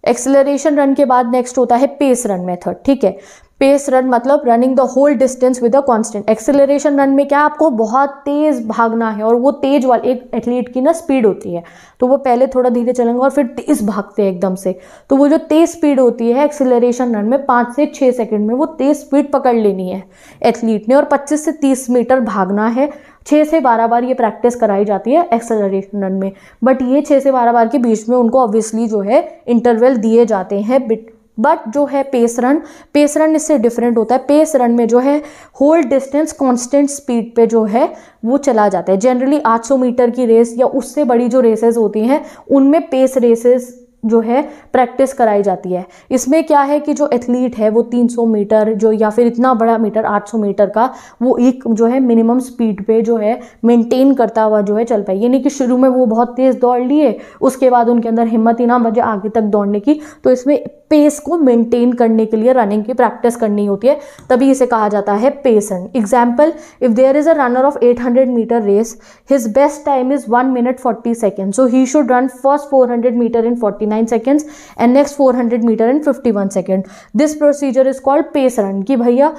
एक्सेलरेशन रन के बाद नेक्स्ट होता है पेस रन मेथड ठीक है पेस रन मतलब running the whole distance with a constant acceleration run में क्या आपको बहुत तेज़ भागना है और वो तेज वाले एक एथलीट की ना स्पीड होती है तो वो पहले थोड़ा धीरे चलेंगे और फिर तेज़ भागते हैं एकदम से तो वो जो तेज़ स्पीड होती है एक्सेलरेशन रन में पाँच से छः सेकेंड में वो तेज़ स्पीड पकड़ लेनी है एथलीट ने और पच्चीस से तीस मीटर भागना है छः से बारह बार ये प्रैक्टिस कराई जाती है एक्सेलरेशन रन में बट ये छः से बारह बार के बीच में उनको ऑब्वियसली जो है इंटरवल दिए जाते हैं बिट बट जो है पेस रन पेस रन इससे डिफरेंट होता है पेस रन में जो है होल डिस्टेंस कांस्टेंट स्पीड पे जो है वो चला जाता है जनरली 800 मीटर की रेस या उससे बड़ी जो रेसेस होती हैं उनमें पेस रेसेस जो है प्रैक्टिस कराई जाती है इसमें क्या है कि जो एथलीट है वो 300 मीटर जो या फिर इतना बड़ा मीटर 800 मीटर का वो एक जो है मिनिमम स्पीड पे जो है मेंटेन करता हुआ जो है चल पाए यानी कि शुरू में वो बहुत तेज़ दौड़ लिए उसके बाद उनके अंदर हिम्मत ही ना बजे आगे तक दौड़ने की तो इसमें पेस को मेंटेन करने के लिए रनिंग की प्रैक्टिस करनी होती है तभी इसे कहा जाता है pace run example if there is a runner of 800 metre race his best time is one minute forty second so he should run first 400 metre in 49 seconds and next 400 metre in 51 second this procedure is called pace run कि भैया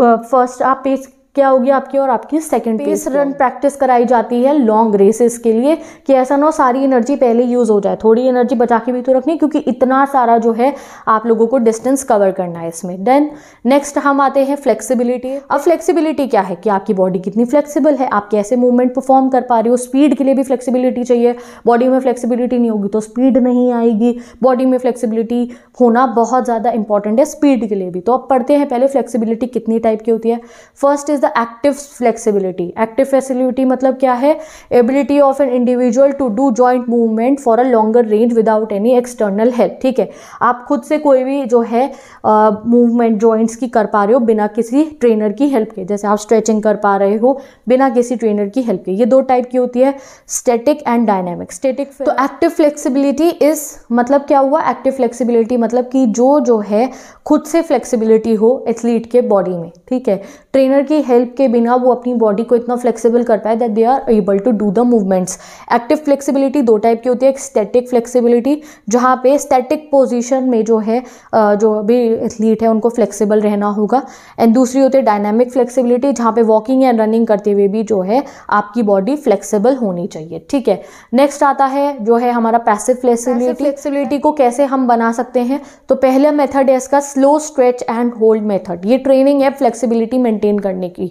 first आप pace क्या होगी आपकी और आपकी second pace run practice कराई जाती है लॉन्ग रेसेस के लिए कि ऐसा ना हो सारी एनर्जी पहले यूज़ हो जाए थोड़ी एनर्जी बचा के भी तो रखनी क्योंकि इतना सारा जो है आप लोगों को डिस्टेंस कवर करना है इसमें देन नेक्स्ट हम आते हैं फ्लेक्सिबिलिटी अब फ्लेक्सिबिलिटी क्या है कि आपकी बॉडी कितनी फ्लेक्सीबल है आप कैसे मूवमेंट परफॉर्म कर पा रहे हो स्पीड के लिए भी फ्लेक्सिबिलिटी चाहिए बॉडी में फ्लेक्सीबिलिटी नहीं होगी तो स्पीड नहीं आएगी बॉडी में फ्लेक्सीबिलिटी होना बहुत ज़्यादा इंपॉर्टेंट है स्पीड के लिए भी तो अब पढ़ते हैं पहले फ्लेक्सीबिलिटी कितनी टाइप की होती है first is the active flexibility active facility मतलब क्या है ability of an individual to do joint movement for a longer range without any external help ठीक है आप खुद से कोई भी जो है मूवमेंट जॉइंट्स की कर पा रहे हो बिना किसी ट्रेनर की हेल्प के जैसे आप स्ट्रेचिंग कर पा रहे हो बिना किसी ट्रेनर की हेल्प के ये दो टाइप की होती है स्टेटिक एंड डायनेमिक स्टेटिक तो एक्टिव फ्लेक्सिबिलिटी इज मतलब क्या हुआ एक्टिव फ्लेक्सिबिलिटी मतलब कि जो जो है खुद से फ्लेक्सिबिलिटी हो एथलीट के बॉडी में ठीक है ट्रेनर की हेल्प के बिना वो अपनी बॉडी को इतना फ्लेक्सिबल कर पाए that they are able to do the movements active flexibility दो टाइप की होती है एक स्टैटिक फ्लेक्सिबिलिटी जहाँ पे स्टैटिक पोजीशन में जो है जो भी एथलीट है उनको फ्लेक्सिबल रहना होगा एंड दूसरी होती है डायनामिक फ्लेक्सिबिलिटी जहाँ पे वॉकिंग एंड रनिंग करते हुए भी जो है आपकी बॉडी फ्लेक्सिबल होनी चाहिए ठीक है नेक्स्ट आता है जो है हमारा पैसिव फ्लेक्सिबिलिटी फ्लेक्सिबिलिटी को कैसे हम बना सकते हैं तो पहला मेथड है इसका slow stretch and hold method ये ट्रेनिंग है फ्लेक्स फ्लेक्सिबिलिटी मेंटेन करने की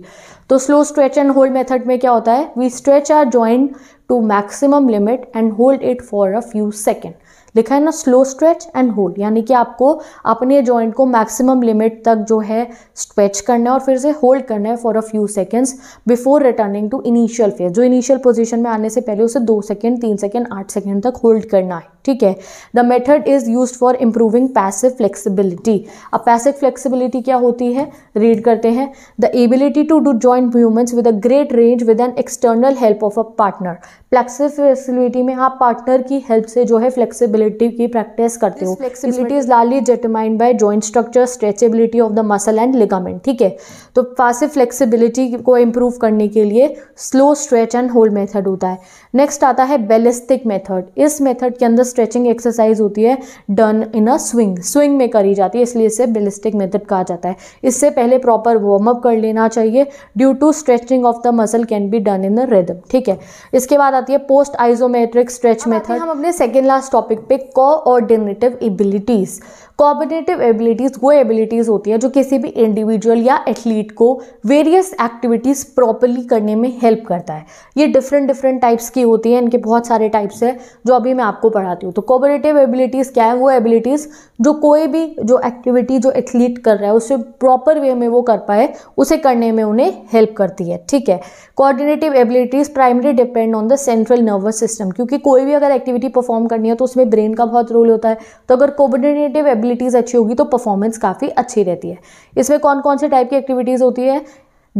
तो slow stretch and hold method में क्या होता है we stretch our joint to maximum limit and hold it for a few second लिखा है ना स्लो स्ट्रेच एंड होल्ड यानी कि आपको अपने जॉइंट को मैक्सिमम लिमिट तक जो है स्ट्रेच करना है और फिर से होल्ड करना है for a few seconds before returning to initial phase जो इनिशियल पोजिशन में आने से पहले उसे दो सेकेंड तीन सेकेंड आठ सेकेंड तक होल्ड करना है ठीक है the method is use for improving passive flexibility अब पैसिव फ्लेक्सिबिलिटी क्या होती है रीड करते हैं the ability to do joint movements with a great range with an external help of a partner flexive flexibility में आप पार्टनर की help से जो है फ्लेक्सिबिलिटी फ्लेक्सिबिलिटी की प्रैक्टिस करते हो फ्लेक्सिबिलिटी इज लाली determined by joint structure stretchability of the muscle and ligament ठीक है तो फासिव फ्लेक्सिबिलिटी को इम्प्रूव करने के लिए slow stretch and hold method होता है नेक्स्ट आता है बेलिस्टिक मेथड इस मेथड के अंदर स्ट्रेचिंग एक्सरसाइज होती है done in a swing swing में करी जाती है इसलिए इसे बेलिस्टिक मेथड कहा जाता है इससे पहले प्रॉपर वार्म अप कर लेना चाहिए due to stretching of the muscle can be done in a rhythm ठीक है इसके बाद आती है पोस्ट आइजोमेट्रिक स्ट्रेच मेथड हम अपने सेकेंड लास्ट टॉपिक पे coordinative abilities कॉम्बिनेटिव एबिलिटीज़ वो एबिलिटीज़ होती हैं जो किसी भी इंडिविजुअल या एथलीट को वेरियस एक्टिविटीज़ प्रॉपरली करने में हेल्प करता है ये डिफरेंट डिफरेंट टाइप्स की होती हैं इनके बहुत सारे टाइप्स हैं जो अभी मैं आपको पढ़ाती हूँ तो कॉम्बिनेटिव एबिलिटीज़ क्या है वो एबिलिटीज़ जो कोई भी जो एक्टिविटी जो एथलीट कर रहा है उसे प्रॉपर वे में वो कर पाए उसे करने में उन्हें हेल्प करती है ठीक है coordinative abilities primary depend on the central nervous system क्योंकि कोई भी अगर एक्टिविटी परफॉर्म करनी है तो उसमें ब्रेन का बहुत रोल होता है तो अगर कोऑर्डिनेटिव एबिलिटी एबिलिटीज़ अच्छी होगी तो परफॉर्मेंस काफ़ी अच्छी रहती है इसमें कौन कौन से टाइप की एक्टिविटीज़ होती है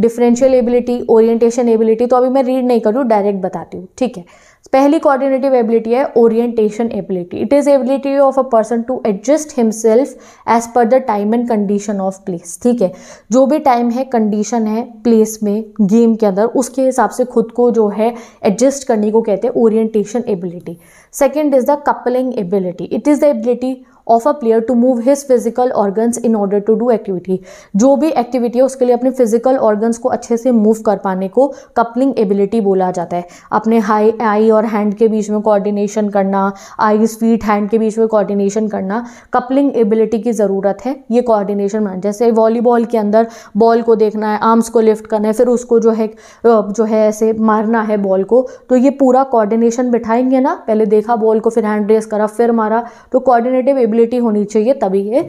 डिफरेंशियल एबिलिटी ओरिएंटेशन एबिलिटी तो अभी मैं रीड नहीं कर डायरेक्ट बताती हूँ ठीक है पहली कोऑर्डिनेटिव एबिलिटी है orientation ability it is ability of a person to adjust himself as per the time and condition of place ठीक है जो भी टाइम है कंडीशन है प्लेस में गेम के अंदर उसके हिसाब से खुद को जो है एडजस्ट करने को कहते हैं orientation ability second is the coupling ability it is the ability of a player to move his physical organs in order to do activity जो भी एक्टिविटी है उसके लिए अपने फिजिकल ऑर्गन्स को अच्छे से मूव कर पाने को कपलिंग एबिलिटी बोला जाता है अपने हाई आई और हैंड के बीच में कोऑर्डिनेशन करना आई स्वीट हैंड के बीच में कोऑर्डिनेशन करना कपलिंग एबिलिटी की ज़रूरत है ये कोऑर्डिनेशन मान जैसे वॉलीबॉल के अंदर बॉल को देखना है आर्म्स को लिफ्ट करना है फिर उसको जो है जो है ऐसे मारना है बॉल को तो ये पूरा कोऑर्डिनेशन बिठाएंगे ना पहले देखा बॉल को फिर हैंड रेस करा फिर मारा तो कोऑर्डिनेटिव एबिलिटी एबिलिटी होनी चाहिए तभी ये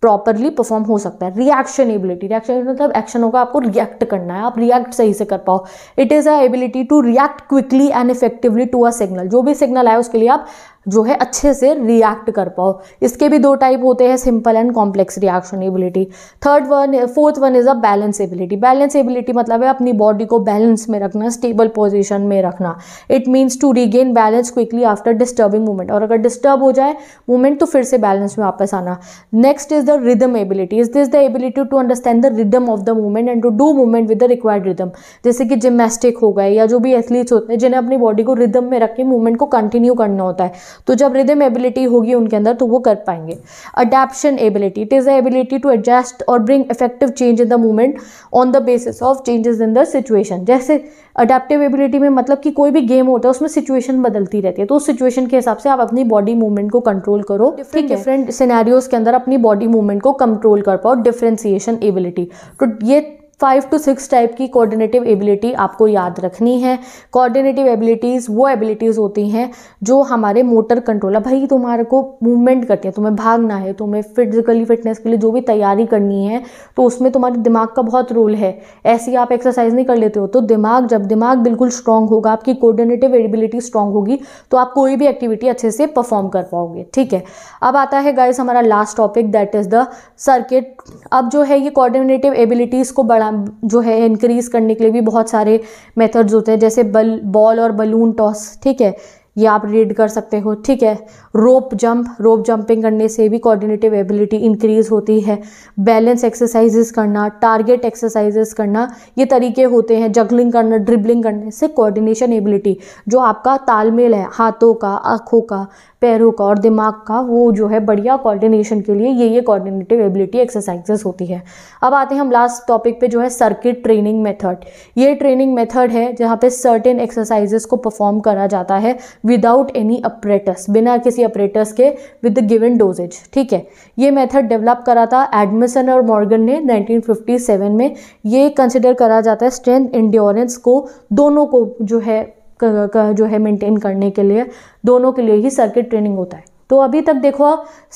प्रॉपरली परफॉर्म हो सकता है रिएक्शन एबिलिटी रिएक्शन मतलब एक्शन होगा आपको रिएक्ट करना है आप रिएक्ट सही से कर पाओ it is a ability to react quickly and effectively to a signal जो भी सिग्नल आए उसके लिए आप जो है अच्छे से रिएक्ट कर पाओ इसके भी दो टाइप होते हैं simple and complex reaction ability third one fourth one is a balance ability balance ability मतलब है अपनी बॉडी को बैलेंस में रखना स्टेबल पोजिशन में रखना it means to regain balance quickly after disturbing movement और अगर डिस्टर्ब हो जाए मूवमेंट तो फिर से बैलेंस में वापस आना next is the rhythm ability is this the ability to understand the rhythm of the movement and to do movement with the required rhythm जैसे कि जिमनास्टिक हो गए या जो भी एथलीट्स होते हैं जिन्हें अपनी बॉडी को रिदम में रख के मूवमेंट को कंटिन्यू करना होता है तो जब रिदम एबिलिटी होगी उनके अंदर तो वो कर पाएंगे adaption ability it is ability to adjust और bring effective change in the movement on the basis of changes in the situation जैसे अडेप्टिव एबिलिटी में मतलब कि कोई भी गेम होता है उसमें सिचुएशन बदलती रहती है तो उस सिचुएशन के हिसाब से आप अपनी बॉडी मूवमेंट को कंट्रोल करो ठीक डिफरेंट सिनेरियोज के अंदर अपनी बॉडी मूवमेंट को कंट्रोल कर पाओ डिफ्रेंसिएशन एबिलिटी तो ये फाइव टू सिक्स टाइप की कोऑर्डिनेटिव एबिलिटी आपको याद रखनी है कोऑर्डिनेटिव एबिलिटीज़ वो एबिलिटीज़ होती हैं जो हमारे मोटर कंट्रोल है भाई तुम्हारे को मूवमेंट करती है तुम्हें भागना है तुम्हें फिजिकली फिटनेस के लिए जो भी तैयारी करनी है तो उसमें तुम्हारे दिमाग का बहुत रोल है ऐसी आप एक्सरसाइज नहीं कर लेते हो तो दिमाग जब दिमाग बिल्कुल स्ट्रांग होगा आपकी कोऑर्डिनेटिव एबिलिटी स्ट्रांग होगी तो आप कोई भी एक्टिविटी अच्छे से परफॉर्म कर पाओगे ठीक है अब आता है गाइस हमारा last topic that is the circuit अब जो है ये कोऑर्डिनेटिव एबिलिटीज़ को बढ़ा जो है इंक्रीज करने के लिए भी बहुत सारे मेथड्स होते हैं जैसे बल बॉल और बलून टॉस ठीक है ये आप रीड कर सकते हो ठीक है रोप जंप रोप जंपिंग करने से भी कोऑर्डिनेटिव एबिलिटी इंक्रीज होती है बैलेंस एक्सरसाइजेस करना टारगेट एक्सरसाइजेस करना ये तरीके होते हैं जगलिंग करना ड्रिबलिंग करने से कोऑर्डिनेशन एबिलिटी जो आपका तालमेल है हाथों का आँखों का पैरों का और दिमाग का वो जो है बढ़िया कोऑर्डिनेशन के लिए ये ये कोऑर्डिनेटिव एबिलिटी एक्सरसाइजेस होती है अब आते हैं हम लास्ट टॉपिक पे जो है सर्किट ट्रेनिंग मेथड ये ट्रेनिंग मेथड है जहाँ पे सर्टेन एक्सरसाइजेस को परफॉर्म करा जाता है विदाउट एनी अपरेटस बिना किसी अपरेटस के विद गिवन डोजेज ठीक है ये मेथड डेवलप करा था एडमिसन और मॉर्गन ने नाइनटीन में ये कंसिडर करा जाता है स्ट्रेंथ इंड्योरेंस को दोनों को जो है का, जो है मेंटेन करने के लिए दोनों के लिए ही सर्किट ट्रेनिंग होता है तो अभी तक देखो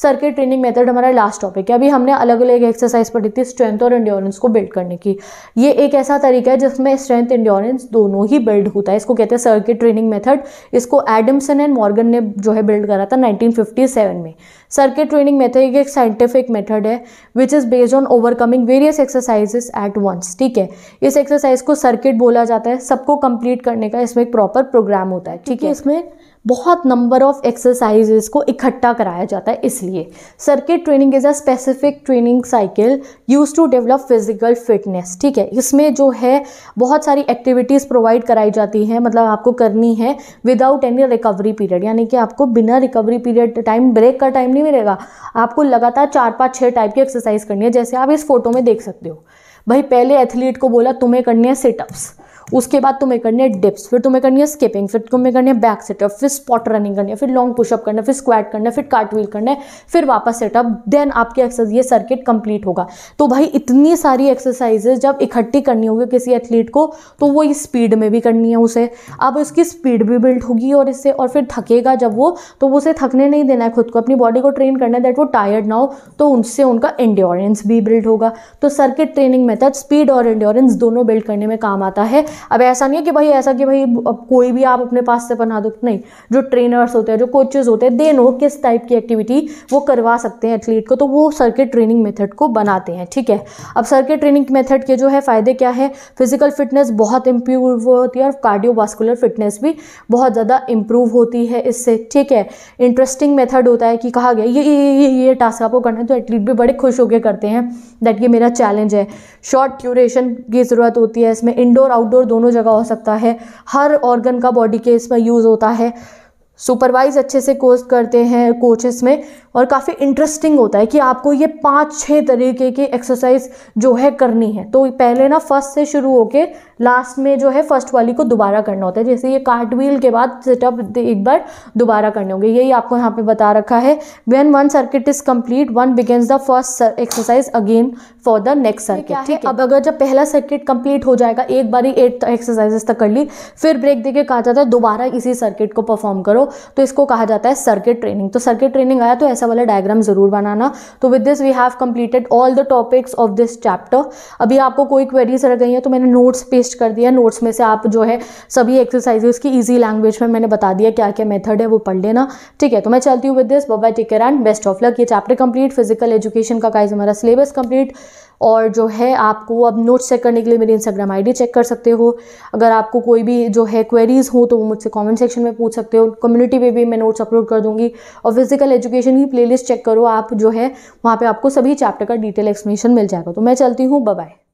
सर्किट ट्रेनिंग मेथड हमारा लास्ट टॉपिक है अभी हमने अलग अलग एक्सरसाइज पढ़ी थी स्ट्रेंथ और इंड्योरेंस को बिल्ड करने की ये एक ऐसा तरीका है जिसमें स्ट्रेंथ इंड्योरेंस दोनों ही बिल्ड होता है इसको कहते हैं सर्किट ट्रेनिंग मेथड इसको एडमसन एंड मॉर्गन ने जो है बिल्ड करा था नाइनटीन में सर्किट ट्रेनिंग मेथड एक साइंटिफिक मेथड है which is based on overcoming various exercises at once ठीक है इस एक्सरसाइज को सर्किट बोला जाता है सबको कंप्लीट करने का इसमें एक प्रॉपर प्रोग्राम होता है ठीक है इसमें बहुत नंबर ऑफ एक्सरसाइजेस को इकट्ठा कराया जाता है इसलिए circuit training is a specific training cycle use to develop physical fitness ठीक है इसमें जो है बहुत सारी एक्टिविटीज़ प्रोवाइड कराई जाती हैं मतलब आपको करनी है विदाउट एनी रिकवरी पीरियड यानी कि आपको बिना रिकवरी पीरियड टाइम ब्रेक का टाइम नहीं मिलेगा आपको लगातार चार पाँच छः टाइप की एक्सरसाइज करनी है जैसे आप इस फोटो में देख सकते हो भाई पहले एथलीट को बोला तुम्हें करनी है सिटअप्स उसके बाद तुम्हें करनी है डिप्स फिर तुम्हें करनी है स्किपिंग फिर तुम्हें करनी है बैक सेटअप फिर स्पॉट रनिंग करनी है फिर लॉन्ग पुशअप करना है फिर स्क्वाट करना है फिर कार्टवील करना है फिर वापस सेटअप देन आपकी एक्सरसाइज ये सर्किट कंप्लीट होगा तो भाई इतनी सारी एक्सरसाइजेज जब इकट्ठी करनी होगी किसी एथलीट को तो वो इस स्पीड में भी करनी है उसे अब उसकी स्पीड भी बिल्ड होगी और इससे और फिर थकेगा जब वो तो वो उसे थकने नहीं देना है खुद को अपनी बॉडी को ट्रेन करना है दैट वो टायर्ड ना हो तो उनसे उनका एंड्योरेंस भी बिल्ड होगा तो सर्किट ट्रेनिंग मेथड स्पीड और एंड्योरेंस दोनों बिल्ड करने में काम आता है अब ऐसा नहीं है कि भाई ऐसा कि भाई अब कोई भी आप अपने पास से बना दो नहीं जो ट्रेनर्स होते हैं जो कोचेज होते हैं दे नो किस टाइप की एक्टिविटी वो करवा सकते हैं एथलीट को तो वो सर्किट ट्रेनिंग मेथड को बनाते हैं ठीक है अब सर्किट ट्रेनिंग मेथड के जो है फ़ायदे क्या है फिजिकल फिटनेस बहुत इंप्रूव होती है और कार्डियोवास्कुलर फिटनेस भी बहुत ज़्यादा इंप्रूव होती है इससे ठीक है इंटरेस्टिंग मेथड होता है कि कहा गया ये ये ये, ये टास्क आपको करना है तो एथलीट भी बड़े खुश होकर करते हैं दैट ये मेरा चैलेंज है शॉर्ट ड्यूरेशन की ज़रूरत होती है इसमें इंडोर आउटडोर दोनों जगह हो सकता है हर ऑर्गन का बॉडी के इसमें यूज़ होता है सुपरवाइज अच्छे से कोर्स करते हैं कोचेस में और काफ़ी इंटरेस्टिंग होता है कि आपको ये पांच छह तरीके की एक्सरसाइज जो है करनी है तो पहले ना फर्स्ट से शुरू होकर लास्ट में जो है फर्स्ट वाली को दोबारा करना होता है जैसे ये कार्ट व्हील के बाद सेटअप एक बार दोबारा करने होंगे यही आपको यहाँ पे बता रखा है when one circuit is complete one begins the first exercise again for the next circuit ठीक है अब अगर जब पहला सर्किट कंप्लीट हो जाएगा एक बार ही एट एक्सरसाइजेस तक कर ली फिर ब्रेक देके कहा जाता है दोबारा इसी सर्किट को परफॉर्म करो तो इसको कहा जाता है सर्किट ट्रेनिंग तो सर्किट ट्रेनिंग आया तो ऐसा वाला डायग्राम ज़रूर बनाना तो with this we have completed all the topics of this chapter अभी आपको कोई क्वेरीज रह गई है तो मैंने नोट्स पेस्ट पेस्ट कर दिया नोट्स में से आप जो है सभी एक्सरसाइजेस की इजी लैंग्वेज में मैंने बता दिया क्या क्या मेथड है वो पढ़ लेना ठीक है तो मैं चलती हूँ with this bye take care and best of luck ये चैप्टर कंप्लीट फिजिकल एजुकेशन का काज हमारा सिलेबस कंप्लीट और जो है आपको अब नोट्स चेक करने के लिए मेरी इंस्टाग्राम आईडी चेक कर सकते हो अगर आपको कोई भी जो है क्वेरीज़ हो तो वो मुझसे कमेंट सेक्शन में पूछ सकते हो कम्युनिटी पे भी मैं नोट्स अपलोड कर दूंगी और फिजिकल एजुकेशन की प्लेलिस्ट चेक करो आप जो है वहाँ पे आपको सभी चैप्टर का डिटेल एक्सप्लेनेशन मिल जाएगा तो मैं चलती हूँ बाय